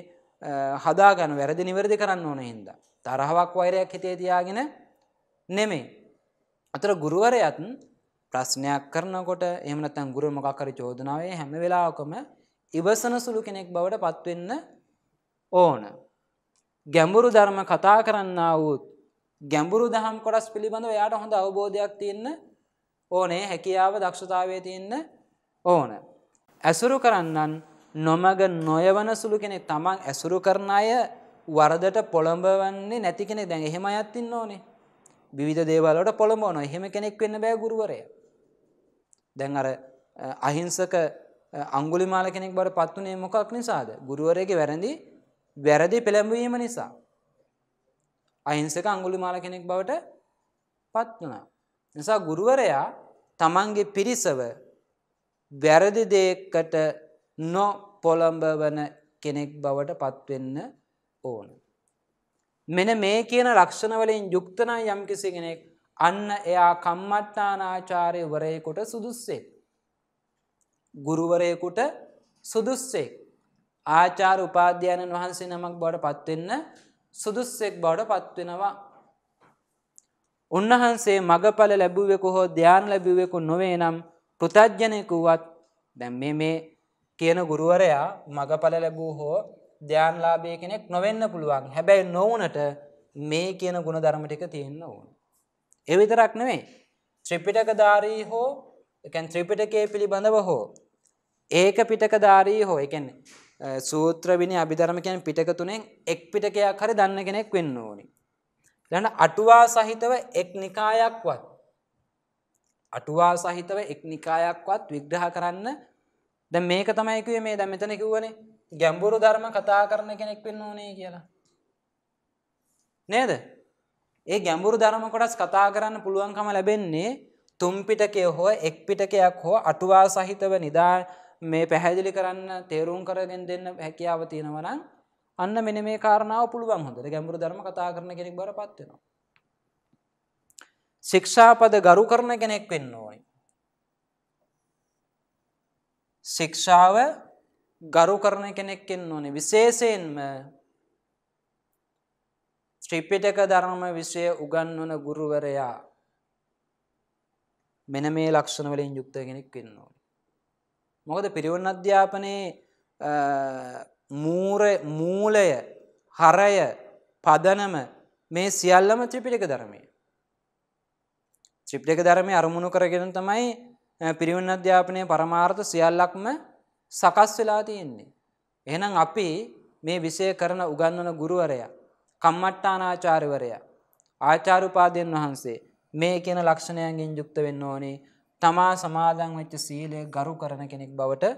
හදාගන වැරදි නිවැරදි කරන්න ඕන හින්ද. තරහවක් වෛරයක් හිතේ තියාගෙන නෙමේ. අතර ගුරුවරයත් ප්‍රශ්නයක් කරනකොට එහමනතන් ගුරු මොකකර චෝදනාවේ හැම වෙලාකම ඉවසන සුළු කෙනෙක් බවට පත්වෙන්න ඕන. ගැඹුරු ධර්ම කතා කරන්න වූත් ගැඹුරු දහම් කොටස් පිළිබඳව යාට හොඳ අවබෝධයක් තියන්න ඕනේ හැකියාව දක්ෂතාවේ තියන්න ඕන. ඇසුරු කරන්නන් නොමග නොයවන සුළු කෙනෙක් තමන් ඇසුරු කරන අය වරදට පොළඹවන්නේ නැති කෙනෙක් දැන් එහෙම අයත් ඉන්න ඕනේ. විවිධ දේවල් වලට පොළඹවනවා. එහෙම කෙනෙක් වෙන්න බෑ ගුරුවරයා. දැන් අර අහිංසක අඟුලිමාල කෙනෙක් බවට පත් වුනේ මොකක් නිසාද? ගුරුවරයාගේ වැරදි වැරදි පෙළඹවීම නිසා. අහිංසක අඟුලිමාල කෙනෙක් බවට පත් වුණා. නිසා ගුරුවරයා තමන්ගේ පිරිසව වැරදි දෙයකට නො පොළඹවන කෙනෙක් බවට පත්වෙන්න ඕන. මෙන මේ කියන ලක්ෂණවලින් යුක්තන යම්කිසි කෙනෙක් අන්න එයා කම්මට්ටානාචාරය වරයකොට සුදුස්සෙක්. ගුරුවරයකුට සුදුස්සෙක් ආචාර උපාධ්‍යයණන් වහන්සේ නමක් බවට පත්වෙන්න සුදුස්සෙක් බවට පත්වෙනවා. උන්වහන්සේ මගඵල ලැබුවෙකු හෝ ධ්‍යාන ලැබුවෙකු නොවේ නම් පෘතජ්ජනයකුවත් දැම් මේ කියන ගුරුවරයා මගඵල ලැබූ හෝ ධ්‍යානලාභය කෙනෙක් නොවෙන්න පුළුවන් හැබැයි නොවනට මේ කියන ගුණ ධර්මටික තියෙන්න ඕන. එවිතරක් නෙවේ ත්‍රිපිටකධාරී හෝ එකන් ත්‍රිපිටකේ පිළිබඳව හෝ ඒක පිටකධාරී හෝ එකෙන් සූත්‍රවිනි අභිධර්මකයන් පිටක තුනෙන් එක් පිටකයක් හරි දන්න කෙනෙක් වෙන්න ඕනි. ලැන අටුවා සහිතව එක් නිකායක්වත්. අටුවා සහිතව එක් නිකායක්වත් විග්‍රහ කරන්න ද මේක තමයිකවේ මේ දැ මෙතන කිව්වනේ ගැම්බුරු ධර්ම කතා කරන කෙනෙක් වෙන්න ඕනේ කියලා. නේද ඒ ගැඹුරු ධර්ම කොටස් කතා කරන්න පුළුවන්කම ලැබෙන්නේ තුම්පිටකය හෝ එක් පිටකයක් හෝ අටුවා සහිතව නිදා මේ පැහැදිලි කරන්න තේරුම් කරගෙන් දෙන්න හැකියාව තියෙනවනම් අන්න මෙන මේ කාරණාව පුළුවන් හොඳට ගැඹුරු ධර්ම කතා කරන කෙනෙක් බර පත්වෙනවා. ශික්ෂාපද ගරු කරන කෙනෙක් වෙන්න ඕයි. ශික්ෂාව ගරු කරන කෙනෙක්කෙන් ඕනේ විශේෂයෙන්ම ශ්‍රිපිටක ධර්ම විශය උගන්වන ගුරුවරයා මෙන මේ ලක්ෂණ වලින් යුක්ත කෙනෙක් වෙන්න ඕනේ. මොකද පිරිවන් අධ්‍යාපනයේ මූලය හරය පදනම මේ සියල්ලම ත්‍රිපිටක ධර්මය. ත්‍රිපිටක ධර්මය අරමුණු කරගෙන තමයි පිරිවෙන් අධ්‍යාපනය පරමාර්ථ සියල්ලක්ම සකස් වෙලා තියෙන්නේ. එහෙනම් අපි මේ විෂය කරන උගන්වන ගුරුවරයා කම්මට්ටානාචාර්යවරයා ආචාරුපාදයන් වහන්සේ මේ කියන ලක්ෂණයන්ගෙන් යුක්ත වෙන්න ඕනේ තමා සමාදන් වෙච්ච සීලය ගරු කරන කෙනෙක් බවට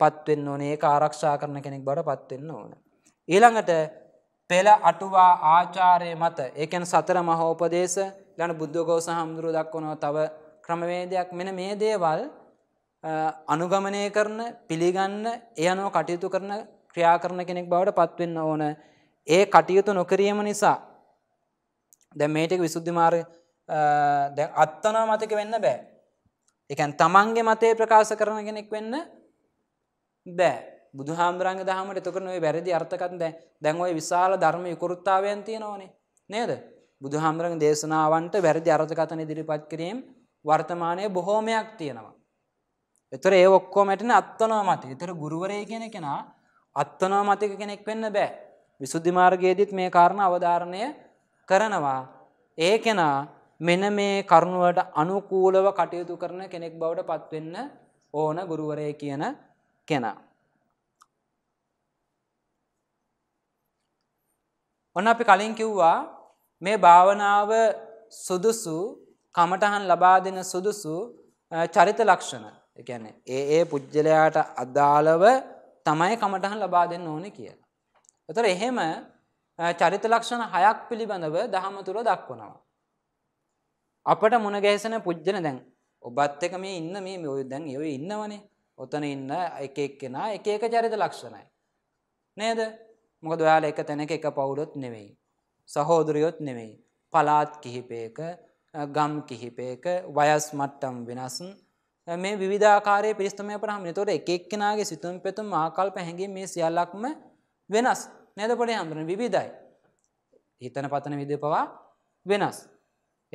පත් වෙන්න ඕනේ ඒක ආරක්ෂා කරන කෙනෙක් බවට පත් වෙන්න ඕන ඊළඟට පෙළ අටුවා ආචාර්ය මත ඒ කියන්නේ සතර මහෝපදේශ ඊළඟ බුද්ධඝෝස හඳුරු දක්වනවා තව ක්‍රමවේදයක් මෙන මේ දේවල් අනුගමනය කරන පිළිගන්න ඒ අනුව කටයුතු කරන ක්‍රියා කරන කෙනෙක් බවට පත්වෙන්න ඕන ඒ කටයුතු නොකරියම නිසා දැ මේටක විසුද්ධිමාර දැ අත්තනා මතක වෙන්න බෑ එකන් තමන්ගේ මතේ ප්‍රකාශ කරන කෙනෙක් වෙන්න බෑ බුදු හාමුදුරන්ග දහමට එතකර නොේ වැරදි අර්ථකත් දැ දැන් ඔය විශාල ධර්ම යකුරුත්තාවයන් තියෙනවනේ නේද බුදු හාමුදුරන් දේශනාවන්ට වැරදි අර්ථකතන ඉදිරිපත් කිරීම වර්තමානය බොහෝමයක් තියෙනවා. එතර ඒ ඔක්කෝමටන අත්තනවා මත එතර ගුරුවරය කියෙන කෙනා අත්තනවා මතික කෙනෙක් වෙන්න බෑ විසුද්ධිමාර්ගයේදත් මේ කාරණ අවධාරණය කරනවා ඒ කෙනා මෙන මේ කරුණුවට අනුකූලව කටයුතු කරන කෙනෙක් බවට පත්වෙන්න ඕන ගුරුවරය කියන කෙනා. ඔන්න අපි කලින් කිව්වා මේ භාවනාව සුදුසු කමටහන් ලබා දෙන සුදුසු චරිත ලක්ෂණ එකැන ඒ ඒ පුද්ගලයාට අදාළව තමයි කමටහන් ලබා දෙන්න ඕන කියලා. එතර එහෙම චරිත ලක්ෂණ හයක් පිළිබඳව දහම තුර දක්වනවා. අපට මුණගැසන පුද්ජන දැන් ඔබත් එක මේ ඉන්න මේ යොයු දැන් යො ඉන්නවනේ ඔතන ඉන්න එක එක්කෙනා එක එක චරිත ලක්ෂණයි. නේද මොක දොයාල එක තැනක එක පවුලොත් නෙවෙයි. සහෝදුරියොත් නෙවෙයි. පලාත් කිහිපයක ගම් කිහිපයක වයස් මට්ටම් වෙනස් මේ විධාකාරය පිස්තමය පරහම තොට එකෙක් කෙනගේ සිතුම් පෙතුම් ආකල් පැහැගේ මේ සියල්ලක්ම වෙනස් නැදපට හඳුන විවිධයි. හිතන පතන විදි පවා වෙනස්.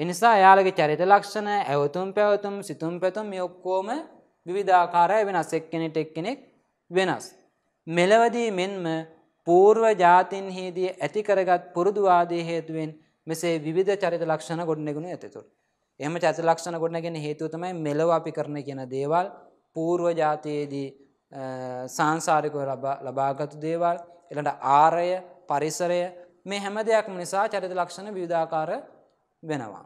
එනිසා යාලගේ චරිත ලක්ෂණ ඇවතුම් පැවතුම් සිතුම් පැතුම් යොක්කෝම විවිධාකාරය වෙනස් එක් කෙනෙට එක් කෙනෙක් වෙනස්. මෙලවදී මෙන්ම පූර්ව ජාතින්හිදී ඇතිකරගත් පුරුදුවාදී හේතුවෙන් මෙසේ විධ චරිත ලක්ෂණ ගොඩනැගුණ ඇතතුර. එහම චත ලක්ෂණ ගොඩනගෙන හේතුවතමයි මෙලව අපි කරන කියන දේවල් පූර්ව ජාතියේදී සංසාරිකව ලබාගතු දේවල් එළට ආරය පරිසරය මේ හැම දෙයක් නිසා චරිත ලක්ෂණ විධාකාර වෙනවා.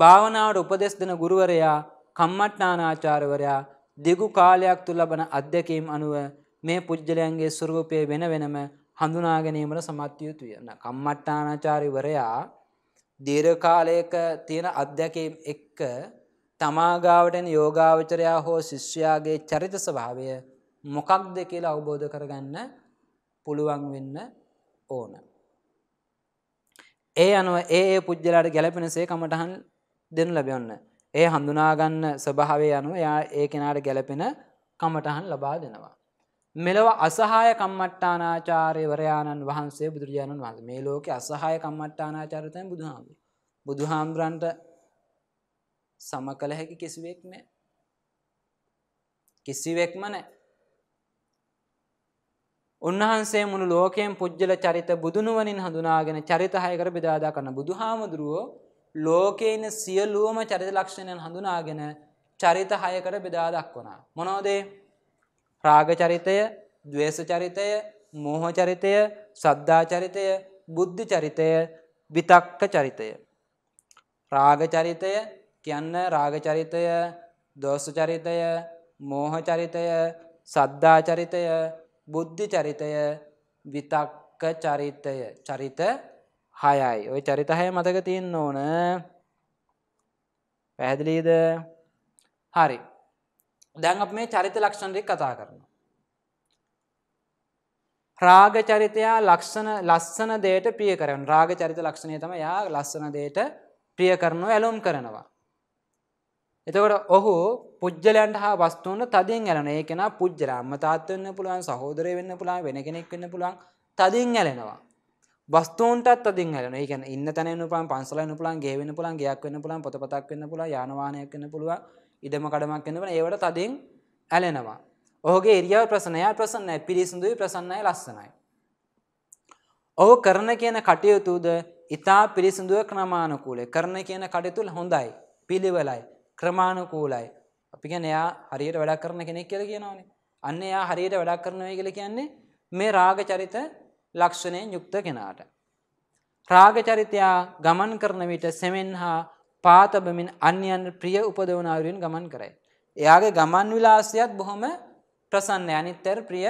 භාවනාවට උපදෙස් දෙන ගුරුවරයා කම්මට්නානාචාරවරයා දිගු කාලයක් තුල් ලබන අධ්‍යකීම් අනුව මේ පුද්ගලයන්ගේ ස්වරූපය වෙන වෙනම හඳුනාගැනීමට සමත්යුතුය. කම්මට්ටානාචාරිවරයා දීර්කාලයක තියෙන අධ්‍යැකම් එක්ක තමාගාවටෙන් යෝගාවචරයා හෝ ශිෂ්‍යයාගේ චරිත ස්වභාවය මොකක්ද කියලා අවබෝධ කරගන්න පුළුවන් වෙන්න ඕන. ඒ අනුව ඒ පුද්ගලට ගැලපෙනසේ කමටහන් දෙනු ලැබෙන්න. ඒ හඳුනාගන්න ස්වභාවය අනුව යා ඒ කෙනාට ගැලපෙන කමටහන් ලබා දෙනවා. මෙලොව අසහාය කම්මට්ටානාචාරයවරයාණන් වහන්සේ බුදුරජාණන් වහස මේ ලෝක අසහාය කම්මට්ටානාචාරතය බුදුහාම බුදුහාම්රන්ට සම කළ හැකි කිසිවෙක් නෑ කිසිවෙක්ම නෑ උන්වහන්සේ මුළු ලෝකයෙන් පුද්ජල චරිත බුදුනුවනින් හඳුනාගෙන චරිතහයකර බෙදාදා කරන බුදුහාමුදුරුවෝ ලෝකයින සියලුවම චරිත ලක්ෂණයෙන් හඳුනාගෙන චරිත හයකට බෙදා දක්වනා. මොනෝදේ රාග චරිතය, ద్వේෂ චරිතය, මෝහ චරිතය, සද්ධා චරිතය, බුද්ධ චරිතය, විතක්ක චරිතය. රාග චරිතය කියන්න රාග චරිතය, දෝෂ චරිතය, මෝහ චරිතය, සද්ධා චරිතය, බුද්ධ චරිතය, විතක්ක චරිතය. චරිත 6යි. ওই චරිත 6 මතක තියෙන්න ඕන. පැහැදිලිද? හරි. දැන් අප මේ චරිත ලක්ෂණරෙක් කතා කරනවා. රාග චරිතයා ලක්ෂණ ලස්සන දේට ප්‍රිය කරන රාග චරිත ලක්ෂණය තම යා ලස්සන දේට ප්‍රිය කරනු ඇලුම් කරනවා. එතකොට ඔහු පුද්ජලයන්ට හා වස්තුවන්න තදින් ඇලන ඒ කෙන පුද්ජල අම්මතාත් වෙන්න පුළුවන් සහෝදරය වෙන්න පුළන් වෙන කෙනෙක් වෙන්න පුළන් තදින් ඇලෙනවා. ස්තුන්ටත් අදින් හලන ඒ ඉන්න තැන පුළන් පන්සල න පුළන් ගේවෙන පුළන් ගයක් වන්න පුළන් පොතපතක් වන්න පුළ යනවානයක් වන්න පුළුවන් ඉඩම කඩමක් එඳවන ඒවට තදින් ඇලෙනවා. ඔහුගේ එරියාව ප්‍රසනයා ප්‍රසන්නයි පිරිසිඳුයි ප්‍රසන්නයි ලස්සනයි. ඔහු කරන කියන කටයුතුද ඉතා පිරිසිඳුව ක්‍රමාණකූලේ කරන කියන කටයුතුල් හොඳයි පිළිවෙලයි ක්‍රමාණකූලයි අපි ගැන එයා හරියට වැඩක් කරන කෙනෙක් කියල කියනවානේ අන්න එයා හරියට වැඩක් කරනවය කියල කියන්නේ මේ රාග චරිත ලක්ෂණයෙන් යුක්ත කෙනාට. රාග චරිතයා ගමන් කරන විට සෙමෙන් හා පාතබමින් අන්‍යයන් ප්‍රිය උපදවනාවරයෙන් ගමන් කරයි. එයාගේ ගමන් විලාසයත් බොහොම ප්‍රසන්න අනිත්තර ප්‍රිය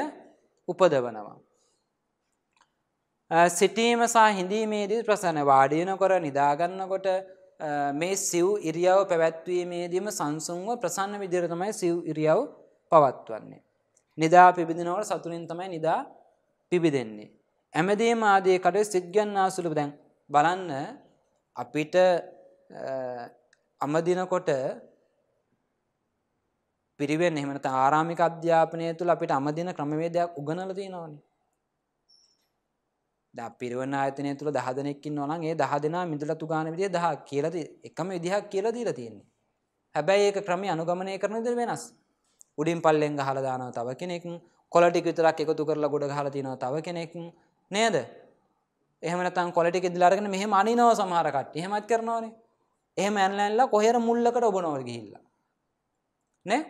උපදවනවා. සිටීම සහ හිඳීමේදී ප්‍රසන වාඩියනකොර නිදාගන්නකොට මේ සිව් ඉරියව් පැවැත්වීමේදීම සංසුන්ව ප්‍රසන්න විදිරතමයි සිව් ඉරියව් පවත්වන්නේ. නිදා පිබිදිනවට සතුරින් තමයි නිදා පිබිදෙන්නේ. ඇමදීම ආදී කඩ සිද්ගන්නා සුළු දැන් බලන්න අපිට අමදිනකොට පිරිවෙන් එහෙම නැත්නම් ආරාමික අධ්‍යාපනය තුළ අපිට අමදින ක්‍රමවේදයක් උගන්වලා තියෙනවානේ. දැන් පිරිවෙන් ආයතනය තුළ 10 දෙනෙක් ඉන්නවා නම් ඒ 10 දෙනා මිදුලට උගාන විදිය 1000 කියලා එකම විදිහක් කියලා දීලා තියෙන්නේ. හැබැයි ඒක ක්‍රමයේ අනුගමනය කරන විදිහ වෙනස්. උඩින් පල්ලෙන් ගහලා දානවා තව කෙනෙක්, කොළ ටික විතරක් එකතු කරලා ගොඩ ගහලා තියනවා තව කෙනෙක් නේද? එහෙම නැත්නම් කොළ ටික ඉදලා අරගෙන මෙහෙම අනිනව සමහර කට්ටිය. එහෙමත් කරනවානේ. එහ මැල්ලැල්ලා කොහෙර මුල්ලකට ඔබනොල් ගිහිල්ලා. නෑ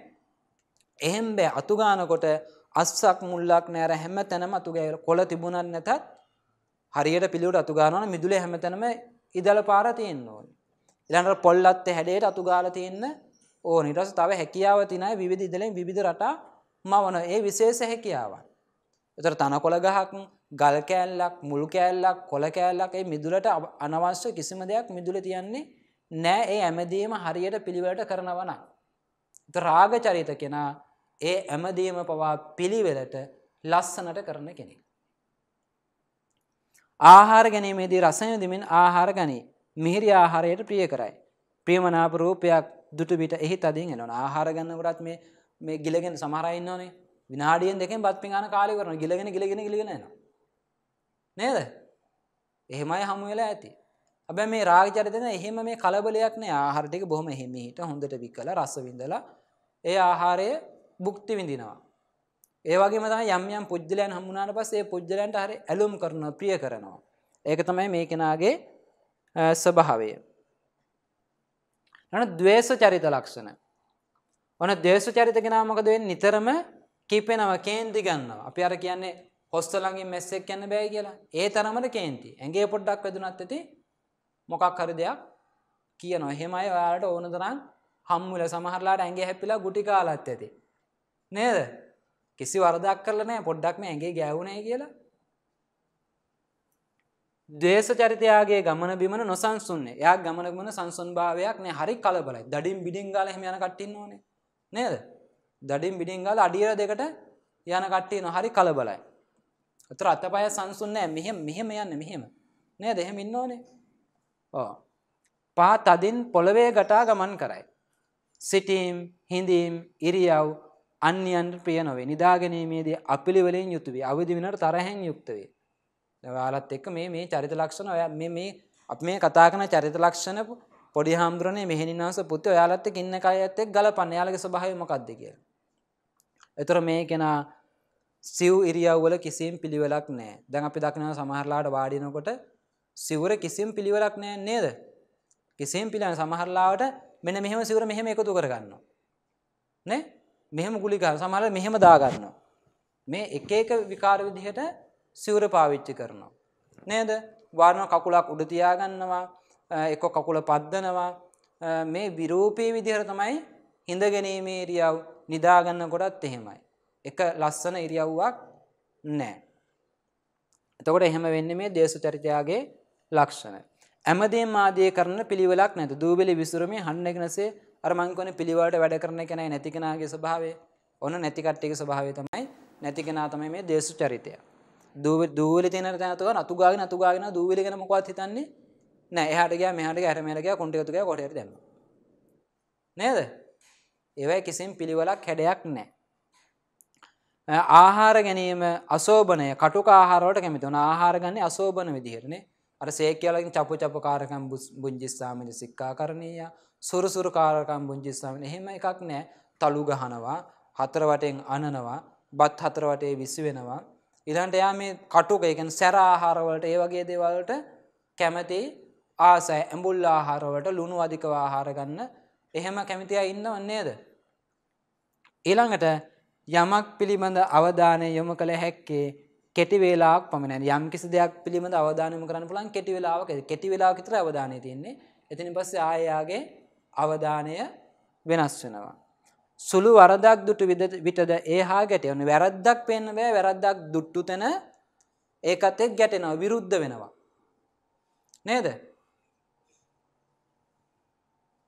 එහෙම් බෑ අතුගානකොට අස්සක් මුල්ලක් නෑර හැම තැනම අතුගෑ කොළ තිබුණන් නැතත් හරියට පිළිවට අතුගානන මිදුලේ හැමතැනම ඉදල පාර තියෙන් ඕන. ඉළන්ට පොල්ලත්ත හැඩේට අතුගාල තියන්න ඕ නිරස තව හැකියාව තිනයි විධ ඉදලෙන් විධ රටා මවන ඒ විශේෂ හැකියාවන්. එතර තනකොළ ගහක් ගල් කෑල්ලක් මුල් කෑල්ලක් කොළ කෑල්ලක් ඒ මිදුලට අනවශ්‍ය කිසිම දෙයක් මිදුල තියන්නේ නෑ ඒ ඇමදීම හරියට පිළිවට කරනවන. රාග චරිත කෙනා ඒ ඇමදීම පවා පිළිවෙලට ලස්සනට කරන කෙනෙක්. ආහාර ගැනීමේදී රසයදමින් ආහාර ගනී මිහිරි ආහාරයට ප්‍රිය කරයි. ප්‍රියමනාප රූපයක් දුටුබිට එහි තදින් එනොන ආහාර ගන්න ගොඩත් මේ මේ ගිලගෙන සමහරයින්නනේ විනාඩියෙන් දෙකෙන් බත් පිගාන කාලි කරන ගිලගෙන ගිලගෙන ගිලගෙන නවා. නේද එහෙමයි හමුවෙලා ඇති හැබැයි මේ රාග චරිතෙන් එහෙම මේ කලබලයක් නෑ ආහාර ටික බොහොම හිමීට හොඳට විකලා රස විඳලා ඒ ආහාරය භුක්ති විඳිනවා. ඒ වගේම තමයි යම් යම් පුජ්‍යලයන් හමුුණාට පස්සේ ඒ පුජ්‍යලයන්ට හරි ඇලුම් කරන ප්‍රිය කරනවා. ඒක තමයි මේ කෙනාගේ ස්වභාවය. ඊළඟ ද්වේෂ චරිත ලක්ෂණ. ඔන ද්වේෂ චරිත කෙනා මොකද වෙන්නේ? නිතරම කිපෙනවා, කේන්ති ගන්නවා. අපි අර කියන්නේ හොස්ටල් ළඟින් මෙස් එක යන්න බෑ කියලා. ඒ තරමට කේන්ති. ඇඟේ පොඩ්ඩක් වැදුනත් ඇති මොකක් හරි දෙයක් කියන එහෙමයි ඔයාට ඕන තරන් හම්මුල සමහරලාට ඇගේ හැපිලා ගුටි කාලත් ඇති. නේද කිසි වරදක් කරලනෑ පොඩ්ඩක්ම ඇගේ ගැවුණේ කියලා. දේශ චරිතයාගේ ගමන බිමන නොසන්සුන්නේ යා ගමනගමන සංසුන් භාවයක් නෑ හරි කලබලයි දඩින් බිඩින් ගල හමයන කට්ටින්න ඕනේ නේද දඩින් බිඩින් ගල අඩියර දෙකට යන කට්ටියන හරි කලබලයි. අතර අතපය සංසුන්නෑ මෙහෙම මෙහෙම යන්න මෙහෙම නෑ දෙහෙම ඉන්න ඕනේ පා තදින් පොළවේ ගටා ගමන් කරයි. සිටීම් හිඳීම් ඉරියව් අන්‍යන්ට ප්‍රිය නොවේ නිදාගැනීමේදී අපිළිවලින් යුතුවේ අවිදිවිනට තරහැන් යුක්තවේ. දවාලත් එක්ක මේ මේ චරිත ලක්ෂණ ඔය මේ අප මේ කතා කන චරිත ලක්ෂණ පොඩි හාමුදුරනේ මෙහිනිනාස පුත ඔයාලත්ත ඉන්න අයත් එක් ගල පන්නයාලක සභහයමකක්ද කිය. එතුර මේ කෙනා සිව් ඉරියව්වල කිසිම් පිළිවෙලක් නෑ දැන් අපි දක්නව සමහරලාට වාඩිනකොට සිවර කිසිම් පිළිවරක් නෑ නේද කිසිම් පිලන සමහරලාවට මෙන මෙහම සිවර මෙහෙම එකතු කරගන්න නෑ මෙහම ගුලිකාර සමහර මෙහෙම දාගන්න මේ එක එක විකාර විදිහට සිවර පාවිච්චි කරනවා නේද වාරණ කකුලක් උඩ තියාගන්නවා එක කකුල පද්දනවා මේ විරූපී විදිහර තමයි හිඳ ගැනීමේ ඉරියව් නිදාගන්න ගොඩත් එහෙමයි එක ලස්සන ඉරියව්වක් නෑ එතකොට එහෙම වෙන්න මේ දේශු චරිතයාගේ ලක්ෂණ. ඇමදේ මාදය කරන පිළිවෙලක් නැත දූබෙලි විසුරමේ හන්නගෙනසේ අරමංකන පිළිවට වැඩ කරන කෙනයි නැතිකෙනගේ ස්භාවේ ඔන්න නැතිකට්ටික ස්භාව තමයි නැතිකෙනා තමයි මේ දේශු චරිතය. දූ දූල තින තැනතුව නතුගාගෙන නතුගාගෙන දූවිලිගෙන මොකවත් හිතන්නේ නෑ එහටගේ මෙහට හැරමේලගේ කොටිතුක කොට දෙන්න. නේද ඒවයි කිසිම් පිළිවලක් හැඩයක් නෑ. ආහාර ගැනීම අසෝභනය කටුක ආහාරවට කැමිතුන ආහාර ගන්නේ අසෝභන විදිහරනේ අර සේකයාලින් චපු චප කාරකම් බුංජිස්සාමින සික්කා කරණීය සුරුසුරු කාරකම් බුංජිස්සාමින එහෙම එකක් නෑ තලු ගහනවා හතරවටෙන් අනනවා බත් හතරවටේ විසි වෙනවා ඉරන්ට යා මේ කටුක එකෙන් සැර ආහාරවලට ඒ වගේ දේවල්ට කැමති ආසයි ඇඹුල් ආහාරවලට ලුණු අධිකව ආහාරගන්න එහෙම කැමිතිය ඉන්න ඔන්නේද. ඊළඟට යමක් පිළිබඳ අවධානය යොම කළ හැක්කේ කෙටි වෙලාක් පමණ යම් කිසි දෙයක් පිළිබඳ අවධානම කරන්න පුළන් කෙටි වෙලාවක කෙටි වෙලා විතර අවධානය තියෙන්නේ එතිනි පස්සේ ආයයාගේ අවධානය වෙනස් වෙනවා. සුළු වරදක් දුටු විටද ඒ හා ගැටයවන වැරද්දක් පෙන්න්න බෑ වැරද්දක් දුට්ටු තැන ඒකත් එක් ගැටෙනවා විරුද්ධ වෙනවා. නේද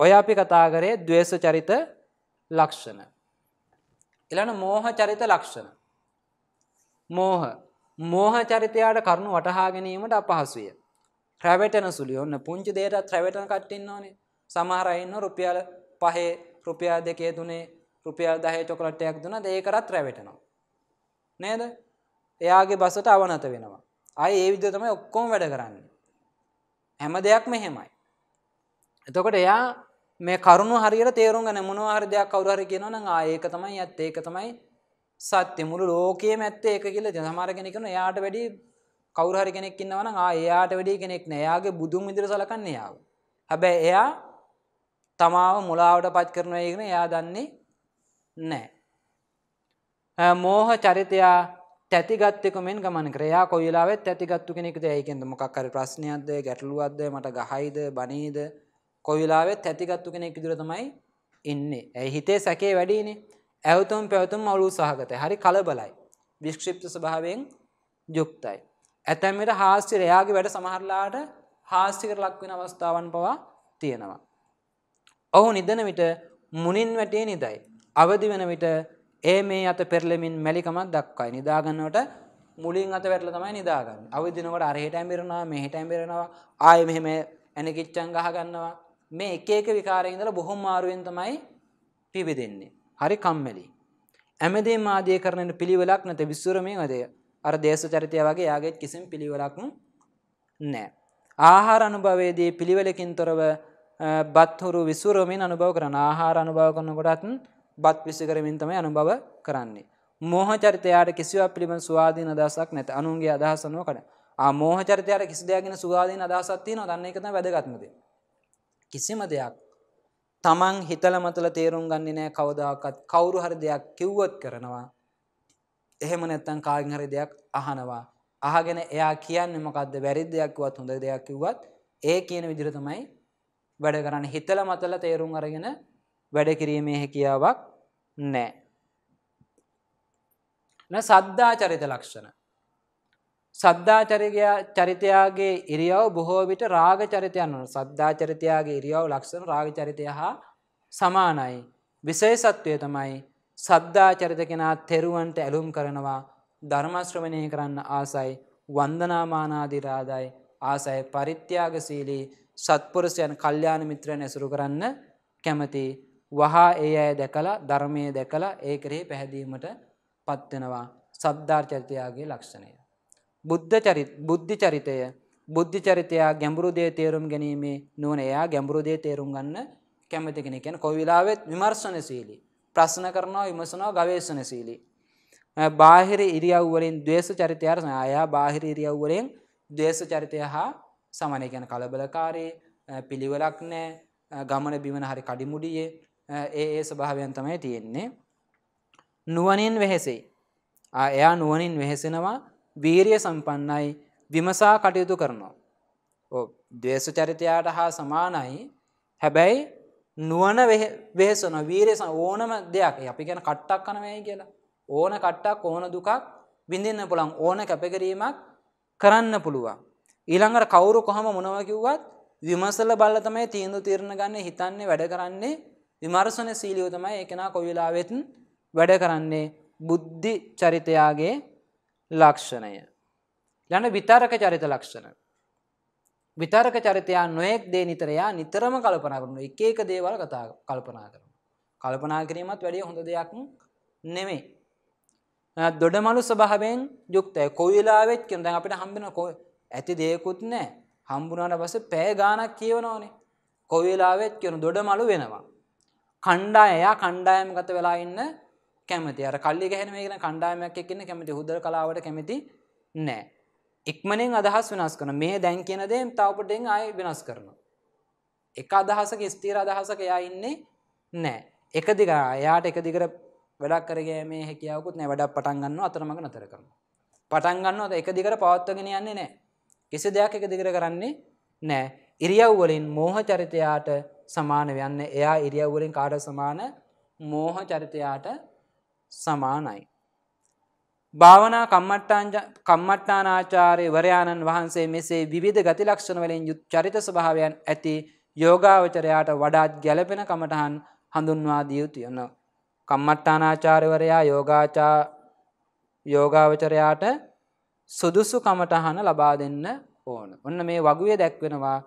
ඔය අපි කතා කරේ දවේශ චරිත ලක්ෂණ. එලන මෝහ චරිත ලක්ෂණ. මෝහ මෝහ චරිතයාට කරුණු වටහා ගැනීමට අපහසුය. ක්‍රැවටන සුළි ඔන්න පුංචි දේටත් ත්‍රැවටන කට්ටින්න ඕනේ සමහරයින්න රුපියල පහේ රුපියල් දෙකේ දුනේ රුපියල් දහය චොකලට්ටයක් දුන ඒකරත් රැවටනවා. නේද එයාගේ බසට අවනත වෙනවා. අයි ඒ විදතම ඔක්කෝම් වැඩ කරන්න. හැම දෙයක් මෙහෙමයි. එතකොට එයා මේ කරුණු හරියට තේරුම් ගැන මොනවාහරි දෙයක් කවුරහරි කියනවන ආ ඒක තමයි ඇත් ඒක තමයි සත්‍ය මුළු ලෝකයේ මැත්තේ එක කියල ජනහමර කෙනෙකන යාට වැඩි කවුරහරි කෙනෙක් ඉන්නවන එයාට වැඩි කෙනෙක් නෑයාගේ බුදුන් විදිර සලකන්න යාව. හැබැ එයා තමාව මුලාවට පත් කරනයගෙන එයා දන්නේ නෑ. මෝහ චරිතයා තැතිගත්තකමෙන් ගමන ක්‍රයා කොයිලාවත් ඇතිගත්තු කෙනෙක් දැයිකෙන්ද මොකක්කර ප්‍රශ්නයක්ද ගැටලුවත්ද මට ගහයිද බනීද කොයිලාවෙත් ඇතිගත්තු කෙනෙක් ඉදිරතමයි ඉන්නේ ඇයි හිතේ සැකේ වැඩීනේ ඇවතුම් පැවතුම් අවුලු සහගතය හරි කලබලයි වික්ෂිප්ත ස්භාවයෙන් යුක්තයි. ඇතැමට හාස්්‍ය රයාගේ වැඩ සමහරලාට හාස්සිකට ලක්වෙන අවස්ථාවන් පවා තියෙනවා. ඔහු නිදන විට මුනින් වැටේ නිදයි. අවදි වෙන විට ඒ මේ අත පෙරලමින් මැලිකමක් දක්වයි නිදාගන්නවට මුලින් අත වැටල තමයි නිදාගන්න අවදිනකට අරහෙට ඇම්බිරෙනවා මෙහිට ඇම්බිරෙනවා ආය මෙහෙම ඇනකිච්චන් ගහගන්නවා මේ එක එක විකාරයඉදල බොහොම මාරුවෙන් තමයි පිබිදෙන්නේ. හරි කම්මැලි. ඇමදේ මාදය කරනට පිළිවෙලක් නැත විස්සුරමේ වදය අර දේශ චරිතය වගේ යාගේත් කිසිම පිළිවෙලක් නෑ. ආහාර අනුභවේදී පිළිවෙලකින් තොරව බත්හුරු විසුරමින් අනුභව කරන ආහාර අනුභව කරන ගොඩත්න් බත් පිසි කරමින්තම අනුභව කරන්නේ. මෝහ චරිතයාට කිසිවක් පිළිබඳ ස්වාධීන අදහසක් නැත අනුන්ගේ අදහසනුව කන මෝහ චරිතයට කිසි දෙයක්ගෙන සුවාධීන අදහසත්තිය නොදන්න එකත වැදගත්මද. කිසිම දෙයක් තමන් හිතල මතල තේරුම් ගන්නේ නෑ කවදාකත් කවුරු හරි දෙයක් කිව්වොත් කරනවා එහෙම නැත්තන් කාගෙන් හරි දෙයක් අහනවා අහගෙන එයා කියන්නේ මොකක්ද වැරදි දෙයක් වත් හොඳ දෙයක් කිව්වත් ඒ කියන විදිර තමයි වැඩ කරන්න හිතල මතල තේරුම් අරගෙන වැඩ කිරීමේ හැකියාවක් නෑ. න සද්දා චරිත ලක්ෂණ සද්ධාචරිකයා චරිතයාගේ ඉරියව් බොහෝ විට රාග චරිතයන් වන සද්ධාචරිතයාගේ ඉරියව් ලක්ෂණ රාග චරිතය හා සමානයි. විශේෂත්වය තමයි සද්ධාචරිත කෙනා තෙරුවන්ට ඇලුම් කරනවා ධර්මශ්‍රවණය කරන්න ආසයි වන්දනාමානාදිරාදයි ආසය පරිත්‍යාගශීලී සත්පුරුෂයන් කල්්‍යාන මිත්‍රයන් ඇසුරු කරන්න කැමති වහා ඒ අය දැකලා ධර්මය දැකලා ඒ කරේ පැහැදීමට පත්වෙනවා සද්ධාර්චරිතයාගේ ලක්ෂණය. බුද්ධ චරිත බුද්ධි චරිතය බුද්ධි චරිතයා ගැඹුරු දේ තේරුම් ගැනීමේ නුවණ එයා ගැඹුරු දේ තේරුම් ගන්න කැමති කෙනෙක්. කියන්නේ කොයි වෙලාවෙත් විමර්ශනශීලී. ප්‍රශ්න කරනවා විමසනවා ගවේෂණශීලී. බාහිර ඉරියව් වලින් ද්වේෂ චරිතය අරසයා බාහිර ඉරියව් වලින් ද්වේෂ චරිතය හා සමානයි. කියන්නේ කලබලකාරී, පිළිවෙලක් නැහැ, ගමන බිමන හරි කඩිමුඩියේ ඒ ඒ ස්වභාවයන් තමයි තියෙන්නේ. නුවණින් වෙහෙසෙයි. එයා නුවණින් වෙහෙසෙනවා වීරිය සම්පන්නයි විමසා කටයුතු කරනවා. දේශ චරිතයාට හා සමානයි හැබැයි නුවන වේසන වීරෙස ඕනම දෙයක් අපි ගැන කට්ටක් කනවයි කියලා ඕන කට්ටක් ඕන දුකක් විඳින්න පුළන් ඕන කැපකිරීමක් කරන්න පුළුවන්. ඊළඟට කවුරු කොහම මොනවකිව්වත් විමසල බල්ලතමයි තීන්දු තීරණ ගන්න හිතන්නේ වැඩ කරන්නේ විමර්සන සීලියෝතමයි එකනා කොවිලාවෙතන් වැඩ කරන්නේ බුද්ධි චරිතයාගේ ලක්ෂණය. ලන විතාරක චරිත ලක්ෂණ. විතාරක චරිතයා නොයෙක් දේ නිතරයා නිතරම කල්පනා කරනු එක එක දේවල් කතා කල්පනා කරන. කල්පනා කිරීමත් වැඩිය හොඳ දෙයක් නෙමේ. දොඩමලු ස්භාවෙන් යුක්තය කොයිලාවෙත් කෙනද අපිට හම්බෙන කො ඇති දෙයකුත් නෑ හම්බුණට පස පෑ ගානක් කියවනෝනේ. කොයිලාවෙත් කෙනු දොඩමලු වෙනවා. කණ්ඩා එයා කණ්ඩායම ගත වෙලා ඉන්න කැමති අර කල්ලි ගැහනම කියෙන කණ්ඩායමක් එකන්න කැමති හුදර කලාවට කැමති නෑ. ඉක්මනින් අදහස් වෙනස් කන මේ දැන් කියන දේ තවපටෙන් අය වෙනස් කරන. එක අදහසක ස්තීර අදහසක එයා ඉන්නේ නෑ. එක දිග එයාට එක දිගර වැඩක් කරගේ මේ හැකියාවකුත් නෑ වැඩක් පටන්ගන්න අතරමඟ නතර කරන. පටන්ගන්න අද එක දිගට පවත්වගෙන යන්නේ නෑ. කිසි දෙයක් එක දිගර කරන්නේ නෑ. ඉරියව්වලින් මෝහ චරිතයාට සමාන වෙන්න එයා ඉරියව්වලින් කාඩ සමාන මෝහ චරිතයාට සමානයි. භාවනා කම්මට්ටානාචාරය වරයාණන් වහන්සේ මෙසේ විධ ගති ලක්ෂණ වලින් යුත් චරිත ස්භාවයන් ඇති යෝගාවචරයාට වඩාත් ගැලපෙන කමටහන් හඳුන්වා දියුතු යන්න. කම්මට්ටානාචාරවරයා යෝගාචා යෝගාවචරයාට සුදුසු කමටහන ලබා දෙන්න ඕන. ඔන්න මේ වගුවේ දැක්වෙනවා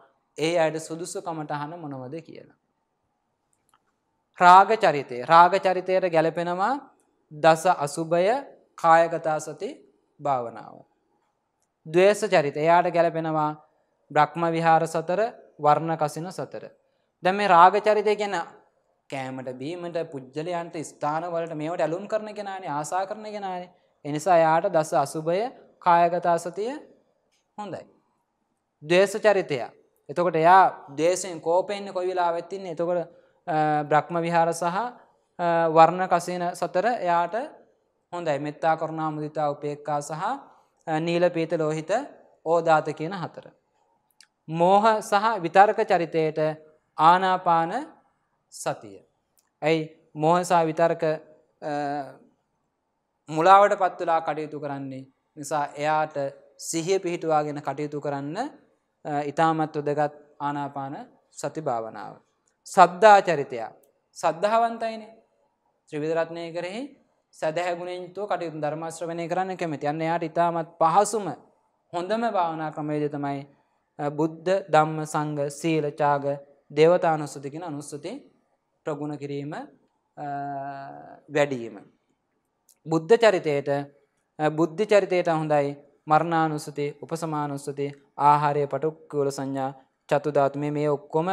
ඒ අයට සුදුසු කමටහන මොනවද කියලා. රාග චරිතය රාග චරිතයට ගැලපෙනවා දස අසුභය කායගතා සති භාවනාව. දවේශ චරිත එයාට ගැලපෙනවා බ්‍රහ්ම විහාර සතර වර්ණ කසින සතර. දැ මේ රාග චරිතය ගැන කෑමට බීමට පුද්ජලයන්ට ස්ථානවලට මේවට ඇලුම් කරන කෙනන ආසා කරන කෙනන එනිසා යාට දස අසුභය කායගතා සතිය හොඳයි. දේශ චරිතය එතකොට එයා දේශයෙන් කෝපෙන්න්න කොයි වෙලා වෙත්තින්නේ එතකොට බ්‍රහ්ම විහාර සහ වර්ණ කසින සතර එයාට හොඳයි මෙත්තා කරුණා මුදිතා උපේක්කා සහ නීල පීත ලෝහිත ඕදාත කියන හතර. මෝහ සහ විතර්ක චරිතයට ආනාපාන සතිය. ඇයි මෝහසා විතර්ක මුලාවට පත්තුලා කටයුතු කරන්නේ නිසා එයාට සිහිය පිහිටුවාගෙන කටයුතු කරන්න ඉතාමත් උදගත් ආනාපාන සති භාවනාව. සද්ධා චරිතයක් සද්ධාවන්තයිනේ ත්‍රිවිධරත්නය කරෙහි සැදැහැගුණෙන්තුව කටයුතු ධර්මාශ්‍රවනය කරන්න කැමති යන්න යාට ඉතාමත් පහසුම හොඳම භාවනා ක්‍රමේද තමයි බුද්ධ ධම්ම සංග සීලචාග දේවතානුස්සතිකෙන අනුස්සති ප්‍රගුණ කිරීම වැඩීම. බුද්ධ චරිතයට බුද්ධ චරිතයට හොඳයි මරණානුස්සති උපසමානුස්සති ආහාරය පටුක්කවල සංඥා චතුධාත් මේ මේ ඔක්කොම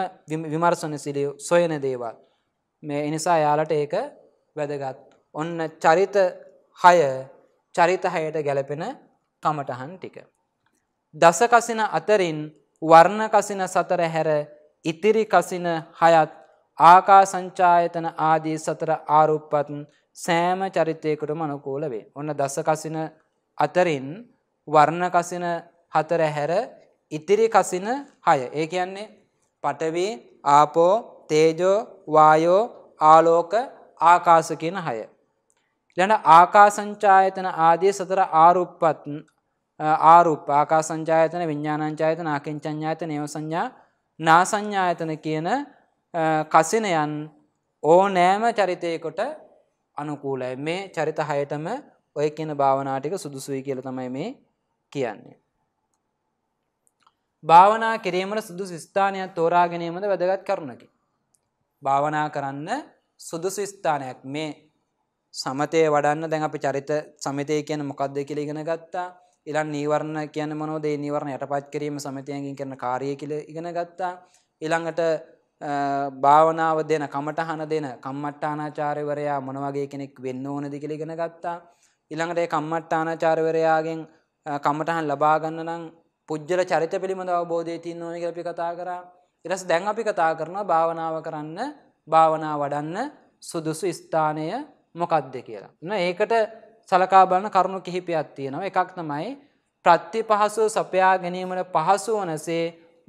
විමර්සන සිලිය සොයන දේවල්. මේ එනිසා යාලට ඒක වැදගත්. ඔන්න චරිත 6 චරිත 6ට ගැලපෙන කමටහන් ටික. දස කසින අතරින් වර්ණ කසින සතර හැර ඉතිරි කසින 6ත් ආකා සංචායතන ආදී සතර ආරුප්පත් සෑම චරිතයකටම අනුකූල වේ. ඔන්න දස කසින අතරින් වර්ණ කසින හතර හැර ඉතිරි කසින 6. ඒ කියන්නේ පඨවි, ආපෝ, තේජෝ, වායෝ, ආලෝක ආකාස කියන හය. ලැන ආකාසංචායතන ආදිය සතර ආරුප්පත් ආරුප් ආකාසංචායතන විඤ්ඥානංචායතන ආකෙන්චඥාත නව සංඥා නාසංඥායතන කියන කසිනයන් ඕ නෑම චරිතයකොට අනුකූලයි මේ චරිත හයටම ඔය කියන භාවනාටික සුදුසුයි කියල තමයි මේ කියන්නේ. භාවනා කිරීමට සුදු ස්ථානයක් තෝරාගෙනීමද වැදගත් කරුණකි. භාවනා කරන්න සුදුසු ස්ථානයක් මේ සමතය වඩන්න දැන් අපි චරිත සමතය කියන මොකක්ද කියල ඉගෙන ගත්තා ඉලන් නීවරණ කියන මනෝදේ නිවරණ යටපත් කිරීම සමතයකින් කරන කාරය කියල ඉගෙන ගත්තා ඉළඟට භාවනාව දෙන කමටහන දෙන කම්මට්ටානාචාරවරයා මොනවගේ කෙනෙක් වෙන්න ඕනදි කියල ඉගෙන ගත්තා ඉළඟට කම්මට්ටානාචාරවරයාගෙන් කමටහන් ලබාගන්න නම් පුද්ජල චරිත පිළිබඳ අවබෝධය තින් ඕනක අපි කතා කරා ඉරස් දැන් අපි කතා කරනවා භාවනාව කරන්න භාවනා වඩන්න සුදුසු ස්ථානය මොකක්ද කියලා. න ඒකට සලකාබලන කරුණු කිහිපයක් තියෙනවා එකක් තමයි ප්‍රත්ති පහසුව සපයා ගැනීමට පහසු වනසේ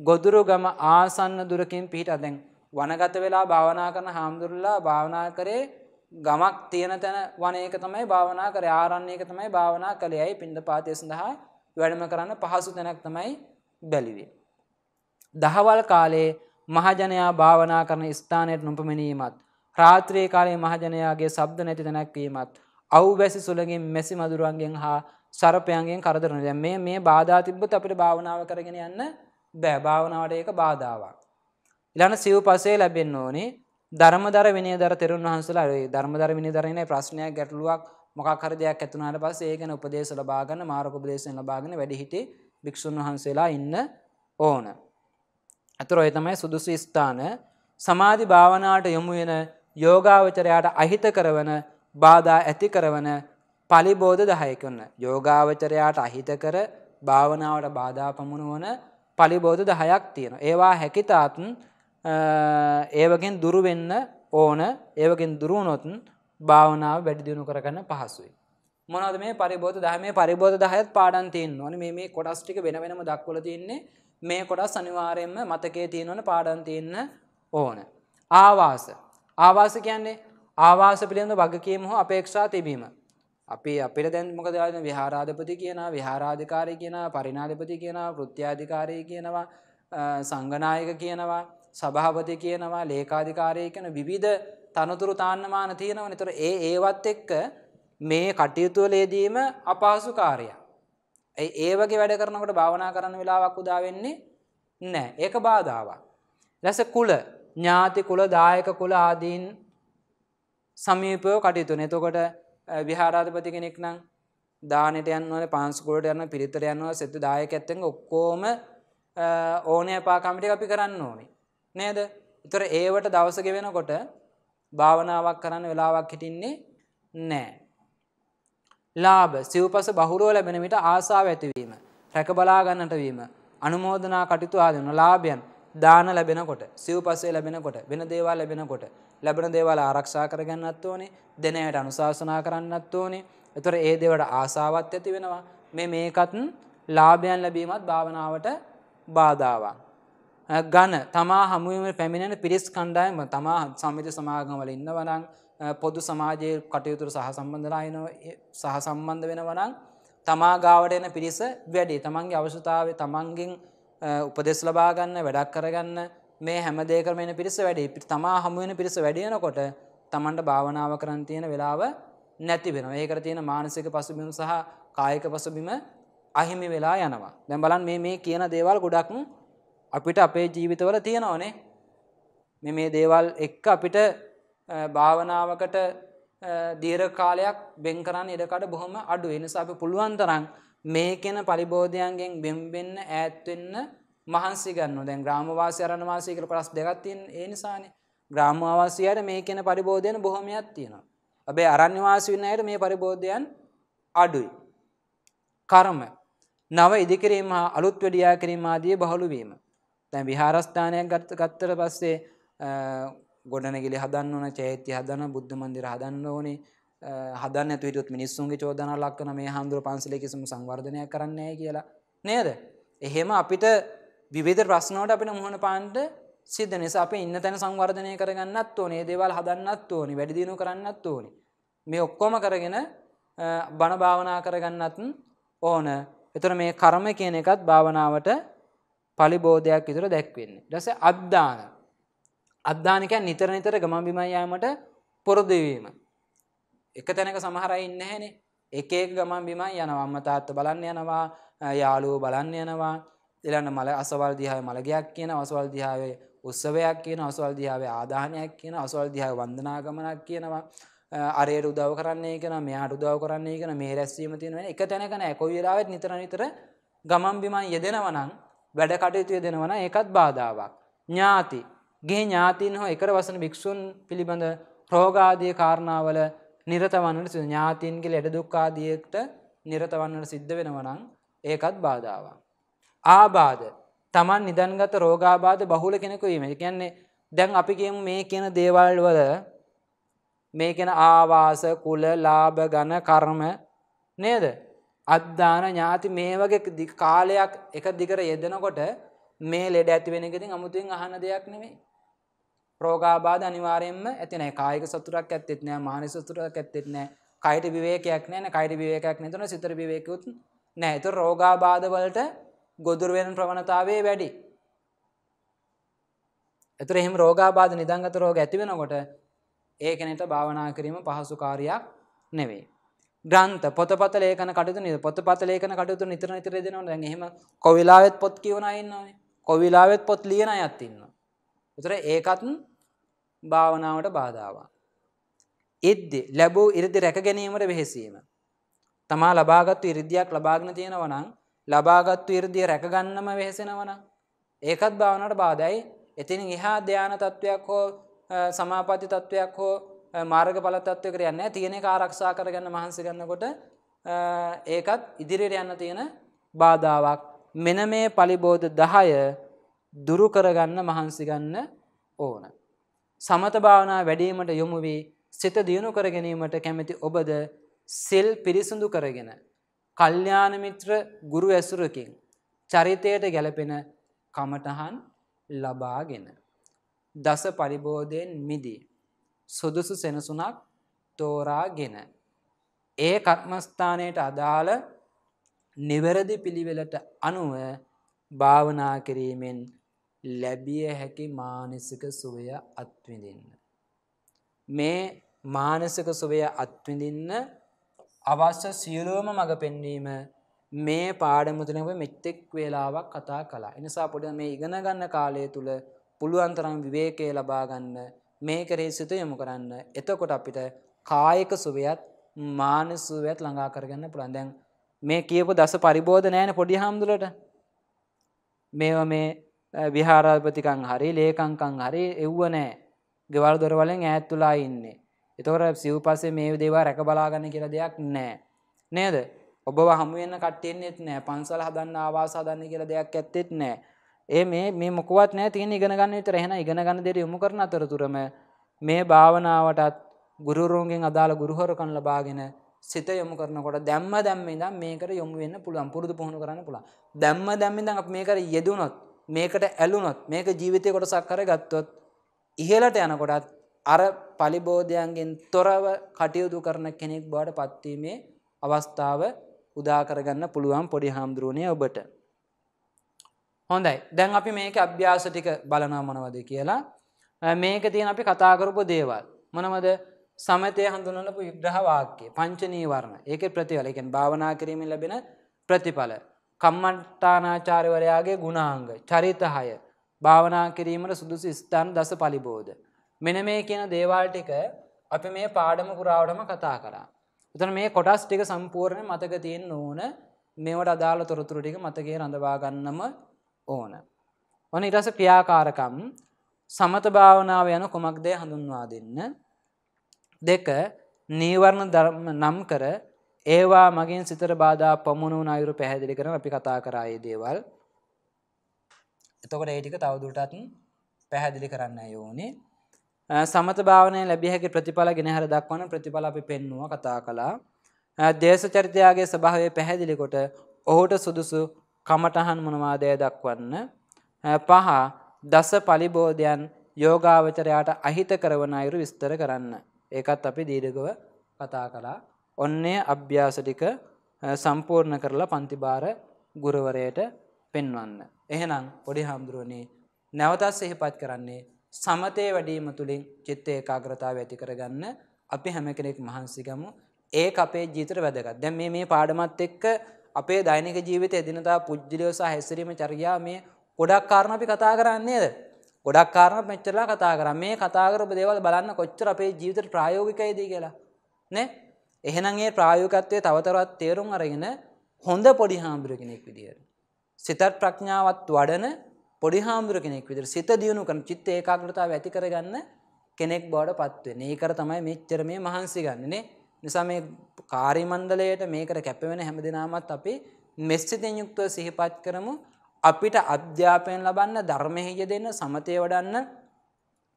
ගොදුරුගම ආසන්න දුරකින් පිහිට අදැන් වනගත වෙලා භාවනා කරන හාමුදුරල්ලා භාවනා කරේ ගමක් තියෙන තැන වනයක තමයි භාවනා කර ආරන්නේක තමයි භාවනා කළේ ඇයි පින්ඩ පාතිය සඳහා වැඩම කරන්න පහසු තැනක් තමයි බැලිවේ. දහවල් කාලේ මහජනයා භාවනා කරන ස්ථානයට නොපමැනීමත් රාත්‍රයේ කාලයේ මහජනයාගේ ශබ්ද නැති තැනක් වීමත් අවුබැසි සුළඟින් මැසි මදුරුවන්ගෙන් හා සරපයන්ගෙන් කරදර නොද මේ මේ බාධා තිබ්බොත් අපිට භාවනාව කරගෙන යන්න බෑ භාවනාවට ඒක බාධාවක් ඊළඟ සිව්පසේ ලැබෙන්න ඕනේ ධර්මදර විනයදර තෙරුන් වහන්සේලා ඒ ධර්මදර විනයදරනේ ප්‍රශ්නයක් ගැටලුවක් මොකක් හරි දෙයක් ඇති වුණාට පස්සේ ඒ ගැන උපදේශ ලබා ගන්න මාර්ග උපදේශයෙන් ලබාගෙන වැඩිහිටි භික්ෂුන් වහන්සේලා ඉන්න ඕන ඇතර ඔය තමයි සුදුසු ස්ථාන සමාධි භාවනාවට යොමු වෙන යෝගාවචරයාට අහිත කරවන බාධා ඇති කරවන පලිබෝධ දහයකන්න. යෝගාවචරයාට අහිත කර භාවනාවට බාධා පමුණුවන පලිබෝධ දහයක් තියෙන. ඒවා හැකිතාතුන් ඒවගෙන් දුරුවෙන්න ඕන ඒවගෙන් දුරුවනොතුන් භාවනාව වැඩිදිුණු කරගන්න පහසුයි. මොනද මේ පරිබෝධ දහමේ පරිබෝධ දහයත් පාඩන් තියෙන් ඕන මේ කොටස්ටික වෙන වෙනම දක්වල තියන්නේ මේ කොටස් අනිවාරයෙන්ම මතකේ තියෙනවන පාඩන් තියන්න ඕන. ආවාස. ආවාස කියන්නේ ආවාස පිළිඳ වගකීම හෝ අපේක්ෂා තිබීම. අපි අපිට දැන් මොකදලාන විහාරාධපති කියන විහාරාධිකාරය කියන පරිනාධපති කියන ෘත්‍යාධිකාරය කියනවා සංගනායක කියනවා සභාපති කියනවා ලේකාධිකාරය කියන විවිධ තනතුරු තාන්නමාන තියෙනව නිතර ඒ ඒවත් එක්ක මේ කටයුතුවලේදීම අපහසුකාරයක්. ඒ වගේ වැඩ කරනකට භාවනා කරන්න වෙලාවක් උදා වෙන්නේ නෑ ඒක බාධාවක්. ලැස කුල ඥාති කුල දායක කුල ආදීන් සමීපය කටයුතු නතකොට විහාරාධපති කෙනෙක් නම් දානට යන්නවන පන්ස්කුලට යන්න පිරිතර යන්නවා සෙතු දායක ඇත්තෙන් ඔක්කෝම ඕනය පාකමිටි අපි කරන්න ඕනේ. නේද තොර ඒවට දවසග වෙනකොට භාවනාවක් කරන්න වෙලාවක් හිටින්නේ නෑ. ලාභ සිව්පස බහුරෝ ලැබෙන විට ආසාව ඇතිවීම, රැක බලා ගන්නට වීම, අනුමෝදනා කටයුතු ආදී වන ලාභයන් දාන ලැබෙනකොට, සිව්පසේ ලැබෙනකොට, වෙන දේවල් ලැබෙනකොට, ලැබෙන දේවල් ආරක්ෂා කරගන්නත් ඕනේ, දෙනයට අනුශාසනා කරන්නත් ඕනේ. ඒතර ඒ දේවට ආසාවක් ඇති වෙනවා. මේ මේකත් ලාභයන් ලැබීමත් භාවනාවට බාධාවක්. ගණ තමා හමුවීම පැමිණෙන පිරිස් කණ්ඩායම තමා සමිති සමාගම් වල ඉන්නවනම් පොදු සමාජයේ කටයුතුර සහ සම්බන්ධලායන සහ සම්බන්ධ වෙනවනං තමා ගාවට එන පිරිස වැඩි තමන්ගේ අවශ්‍යතාව තමන්ගින් උපදෙස් ලබාගන්න වැඩක් කරගන්න මේ හැමදේකරමෙන පිරිස වැඩි පිට තමා හමුවෙන පිරිස වැඩියනකොට තමන්ට භාවනාව කරන් තියෙන වෙලාව නැති වෙන ඒකර තියෙන මානසික පසුබිම් සහ කායක පසුබිම අහිමි වෙලා යනවා දැම් බලන් මේ මේ කියන දේවල් ගොඩක් අපිට අපේ ජීවිතවල තියෙනවනේ මෙ මේ දේවල් එක්ක අපිට භාවනාවකට දීරකාලයක් බෙන් කරන්න ඉඩකට බොහොම අඩු එනිසාප පුළුවන්තරං මේකෙන පරිබෝධයන්ගෙන් බෙම්බෙන්න ඈත්වෙන්න මහන්සි ගන්න දැන් ග්‍රාමවාසය අරණවාසයකර පරස් දෙගත්තින් ඒ නිසාන ග්‍රාමවාසියට මේකෙන පරිබෝධයන බොහොමයක් තියෙනවා. ඔබේ අරන්‍යවාසි වන්න අයට මේ පරිබෝධයන් අඩුයි. කරම නව ඉදිකිරීම හා අලුත් වැඩියා කිරීම ආදිය බහළුවීම. තැන් විහාරස්ථානයක් ගත්ත ගත්තර පස්සේ ගොඩනගලි හදන්න ඕන චෛත්‍ය හදන බුද්ධ මන්දිර හදන්න ඕනේ හදන්න ඇතුවිටත් මිනිස්සුන්ගේ චෝදන ලක්කන මේ හාමුදුර පන්සලේ කිසිම සංවර්ධනය කරන්නේ කියලා නේද. එහෙම අපිට විවිධ ප්‍රශ්නෝට අපිට මුහුණ පාන්ට සිද්ධ නිසා අප ඉන්න තැන සංවර්ධනය කරගන්නත් ඕනේ දේවල් හදන්නත් ඕනි වැඩිදිනු කරන්නත් ඕනි. මේ ඔක්කොම කරගෙන බණ භාවනා කරගන්නත් ඕන එතුර මේ කරම කියන එකත් භාවනාවට පලිබෝධයක් ඉතුර දැක්වෙන්නේ. ඩස අද්දාන අධ්‍යානිකයන් නිතර නිතර ගමන් බිමයියාමට පොරොදවීම. එක තැනක සමහරයි ඉන්න හැනේ එකඒක ගමන් බිමයි යනවා අම්මතාත්ත බලන්න යනවා යාලුව බලන්න යනවා එලන්න මල අසවල් දිහාව මළගයක් කියන අසවල් දිහාවේ උත්සවයක් කියන අසවල් දිහාවේ ආධානයක් කියන අසවල් දිහාව වන්දනාගමනක් කියනවා අරේ රුදව කරන්නේ කියෙන මෙයාට උදව කරන්නේ කියෙන මේ රැස්වීම තියෙනව එක තැනකන ඇකො වෙලාවත් නිතර නිතර ගමන් බිමන් යෙදෙනවනං වැඩ කටයුතු යෙදෙනවන එකත් බාධාවක්. ඥාති ගේ ඥාතින් හෝ එකර වසන භික්‍ෂූන් පිළිබඳ රෝගාදිය කාරණාවල නිරතවන්නට සිදු ඥාතින්ගේ ලෙඩ දුක්කාදියෙක්ට නිරතවන්නට සිද්ධ වෙනවනං ඒකත් බාධාවන්. ආබාධ තමන් නිදන්ගත රෝගාබාධ බහුල කෙනෙකු වීම කියන්නේ දැන් අපි කියමු මේ කියන දේවල් වල මේ කියන ආවාස කුල ලාභ ගණ කර්ම නේද අද්දාන ඥාති මේ වගේ කාලයක් එක දිගට යෙදෙනකොට මේ ලෙඩ ඇතිවෙන එකතින් අමුතුවෙන් අහන දෙයක් නෙමේ ප්‍රෝගාබාද අනිවාරයෙන්ම ඇතිනෑ කායක සතුරක් ඇත්තෙත් නෑ මානි සතුරක් ඇත්තෙත් නෑ කයිට විවේකයක් නෑන කයිට විවේකයක් නැතුන සිතර විවේකයුත් නෑ එතු රෝගාබාධවලට ගොදුරුවෙන් ප්‍රවණතාවේ වැඩි. එතුර එහෙම රෝගාබාධ නිදංගත රෝග ඇතිවෙනකොට ඒ කෙනෙට භාවනා කිරීම පහසුකාරයක් නෙවේ. ග්‍රන්ත පොතපත ලේකන කටතු නි පොතපත ලේකන කටතු නිතර නිතරදෙනවට හෙම කොවිලාවෙත් පොත් කියවනයින්නවනේ කොවිලාවෙත් පොත් ලියන අයත් ඉන්න. උතර ඒකත් භාවනාවට බාධාවා. ඉද්දි ලැබූ ඉරිදි රැක ගැනීමට වෙහෙසීම. තමා ලබාගත්තු ඉරිදියක් ලබාගෙන තියෙනවනං ලබාගත්තු ඉරිදිය රැකගන්නම වෙහෙසෙනවන. ඒකත් භාවනට බාධයි එතින් එහා ධ්‍යාන තත්ත්වයක් හෝ සමාපති තත්ත්වයක් හෝ මාර්ග පලතත්වය කරයන්න තියෙනෙ ආරක්ෂා කරගන්න මහන්සි ගන්නකොට ඒකත් ඉදිරියට යන්න තියෙන බාධාවක් මෙන මේ පලිබෝධ දහය දුරු කරගන්න මහන්සිගන්න ඕන. සමතභාවනා වැඩීමට යොමු වී සිත දියුණු කරගැනීමට කැමැති ඔබද සෙල් පිරිසුඳු කරගෙන. කල්්‍යානමිත්‍ර ගුරු ඇසුරකින්. චරිතයට ගැලපෙන කමටහන් ලබාගෙන. දස පරිබෝධයෙන් මිදී. සුදුසු සෙනසුනක් තෝරාගෙන. ඒ කත්මස්ථානයට අදාළ නිවැරදි පිළිවෙලට අනුව භාවනා කිරීමෙන් ලැබිය හැකි මානසික සුවය අත්විඳින්න. මේ මානසික සුවය අත්විඳින්න අවශ්‍ය සියලුවම මඟ පෙන්වීම මේ පාඩමුතුනව මෙත්තෙක් වේලාවක් කතා කලා. එනිසා පොඩ මේ ඉගෙන ගන්න කාලය තුළ පුළුවන්තරම් විවේකය ලබාගන්න මේ කරේ සිත යොමු කරන්න එතකොට අපිට කායක සුවයත් මානසුවයත් ළඟා කරගන්න පුළන්දැන් මේ කියපු දස පරිබෝධ නෑන පොඩි හාමුදුරට මේව මේ විහාරාපතිකං හරි ලේකංකං හරි එව්ව නෑ ගෙවල් දොරවලෙන් ඇත් තුලා ඉන්නේ එතවට සිව් පසේ මේ දේවා රැක බලාගන්න කියර දෙයක් නෑ නේද ඔබ හමුවෙන්න්න කටයෙන්නෙත් නෑ පන්සල් හදන්න ආවාස හදන්න කියල දෙයක් ඇත්තෙත් නෑ ඒ මේ මේ මොකුවත් නෑ තියෙන ඉගෙනගන්න තරහෙන ඉගෙනගන්න දෙර යොමු කරන අතරතුරම මේ භාවනාවටත් ගුරුරුන්ගෙන් අදාළ ගුරුහොරකන් ලබාගෙන සිත යොමු කරනකොට දැම්ම දැම්මදම් මේකට යොමු වෙන්න පුළුවන් පුරුදු පුහුණු කරන්න පුළුවන්. දැම්ම දැම්මදම් අප මේකට යෙදුනොත් මේකට ඇලුනොත් මේක ජීවිතය කොටසක් කර ගත්තොත් ඉහලට යනකොටත් අර පලිබෝධයන්ගෙන් තොරව කටයුතු කරන කෙනෙක් බවට පත්වීමේ අවස්ථාව උදාකරගන්න පුළුවන් පොඩි හාමුදුරුවනය ඔබට. හොඳයි දැන් අපි මේක අභ්‍යාස ටික බලනා මොනවද කියලා මේක තියෙන අපි කතාකරපු දේවල් මොනවද සමතය හඳුනලපු විග්‍රහවාක්‍යය පංචනීවරණ ඒක ප්‍රතිවල එකෙන් භාවනා කිරීමෙන් ලැබෙන ප්‍රතිඵල. කම්මට්ටානාචාරවරයාගේ ගුණාංග චරිතහය භාවනා කිරීමට සුදුසි ස්ථාන් දස පලිබෝධ. මෙන මේ කියන දේවාල් ටික අපි මේ පාඩම පුරාවටම කතා කරා. එතන මේ කොටස් ටික සම්පූර්ණ මතක තියෙන් ඕන මේවට අදාළ තොරතුරු ටික මතකේ රඳවාගන්නම ඕන. ඕන ඉරස ක්‍රියාකාරකම් සමත භාවනාව යන කොමක් දේ හඳුන්වා දෙන්න දෙක නීවරණ ධර්ම නම් කර ඒවා මගින් සිතර බාධා පමුණුණ අයුරු පැහැදිලි කරන අපි කතා කරයි දේවල් එතකොට ඒටික තවදුරටත් පැහැදිලි කරන්න යෝනේ සමත භාවනය ලැබියහැකි ප්‍රතිඵල ගෙනහර දක්වන ප්‍රතිඵල අපි පෙන්නුව කතා කළා දේශ චරිතයාගේ ස්භාවය පැහැදිලිකොට ඔහුට සුදුසු කමටහන් මොනවාදය දක්වන්න පහ දස පලිබෝධයන් යෝගාවචරයාට අහිත කරවන අයුරු විස්තර කරන්න ඒකත් අපි දීර්ඝව කතා කළා. ඔන්නේ අභ්‍යාස ටික සම්පූර්ණ කරලා පන්ති භාර ගුරුවරයට පෙන්වන්න. එහෙනම් පොඩි හාමුදුරනේ නැවතත් සිහිපත් කරන්නේ සමතේ වැඩීම තුළින් චිත්ත ඒකාග්‍රතාවය ඇති කරගන්න අපි හැම කෙනෙක් මහන්සි ගමු. ඒක අපේ ජීවිතේට වැදගත්. දැන් මේ මේ පාඩමත් එක්ක අපේ දෛනික ජීවිතයේ එදිනදා පුජ්‍යලියෝ සහ හැසිරීම චර්යා මේ ගොඩක් කාරණා අපි කතා කරන්නේ නේද? ගොඩක් කාරණ මෙච්චරලා කතා කර මේ කතාකරපු දේවල් බලන්න කොච්චර අපේ ජීවිතට ප්‍රායෝගිකයිදී කියලා නේ එහෙනම් ඒ ප්‍රායෝගිකත්වයේ තවතරවත් තේරුම් අරගෙන හොඳ පොඩි හාමුදුරුවෝ කෙනෙක් විදියට සිතත් ප්‍රඥාවත් වඩන පොඩි හාමුදුරුවෝ කෙනෙක් විදියට සිත දියුණු කරන චිත්ත ඒකාග්‍රතාවය ඇති කරගන්න කෙනෙක් බවට පත් වෙන්නේ. ඒකට තමයි මෙච්චර මේ මහන්සි ගන්නේ නේ. නිසා මේ කාර්ය මණ්ඩලයට මේකට කැපවෙන හැම දිනමත් අපි මෙස්සිතෙන් යුක්තව සිහිපත් කරමු. අපිට අධ්‍යාපනය ලබන්න ධර්මහිය දෙන්න සමතය වඩන්න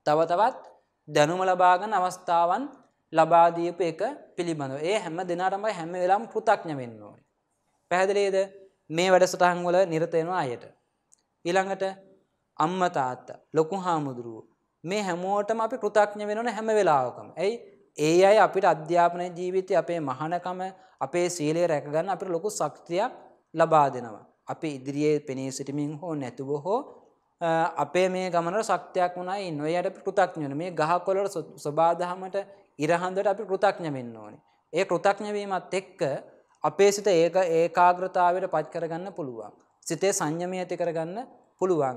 තවතවත් දැනුම ලබාගන අවස්ථාවන් ලබාදීපු එක පිළිබඳ ඒ හැම දෙනාටමයි හැම වෙලාම් පෘතක්ඥ වෙන්න ඕයි. පැහැදිලේද මේ වැඩසටහන්වල නිරතයෙනවා අයට. ඊළඟට අම්මතාත්ත ලොකු හාමුදුරුව මේ හැමෝටම අපි පෘතක්ඥ වෙනන හැම වෙලාවකම ඇයි ඒ අයි අපිට අධ්‍යාපනය ජීවිතය අපේ මහනකම අපේ සීලේ රැකගන්න අපට ලොකු සක්තියක් ලබා දෙනවා. අපි ඉදිරියේ පෙනී සිටිමින් හෝ නැතුව හෝ අපේ මේ ගමනට සක්තියක් වුණයි නොයට පෘතක්ඥන මේ ගහකොලට ස්වබාදහමට ඉරහන්දට අපි පෘතක්ඥ වෙන්න ඕනි. ඒ පෘතක්ඥවීමත් එක්ක අපේ සිත ඒක ඒ කාග්‍රතාවට පත්කරගන්න පුළුවන්. සිතේ සංයමය ඇති කරගන්න පුළුවන්.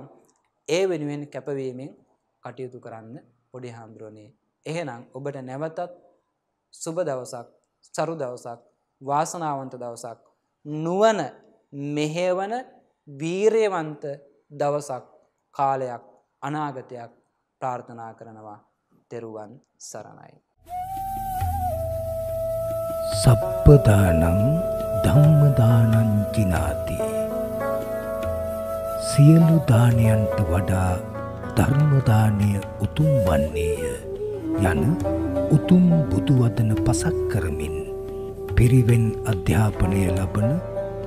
ඒ වෙනුවෙන් කැපවීමෙන් කටයුතු කරන්න පොඩි හාමුදුරුවනේ. එහෙනම් ඔබට නැවතත් සුබ දවසක් සරු දවසක් වාසනාවන්ත දවසක් නුවන මෙහෙවන වීරයවන්ත දවසක් කාලයක් අනාගතයක් ප්‍රාර්ථනා කරනවා තෙරුවන් සරණයි. සප්පදානං ධම්මදානංචිනාති සියලු දානයන්ට වඩා ධර්මදානය උතුම් වන්නේය යන උතුම් බුදුවදන පසක් කරමින් පිරිවෙන් අධ්‍යාපනය ලබන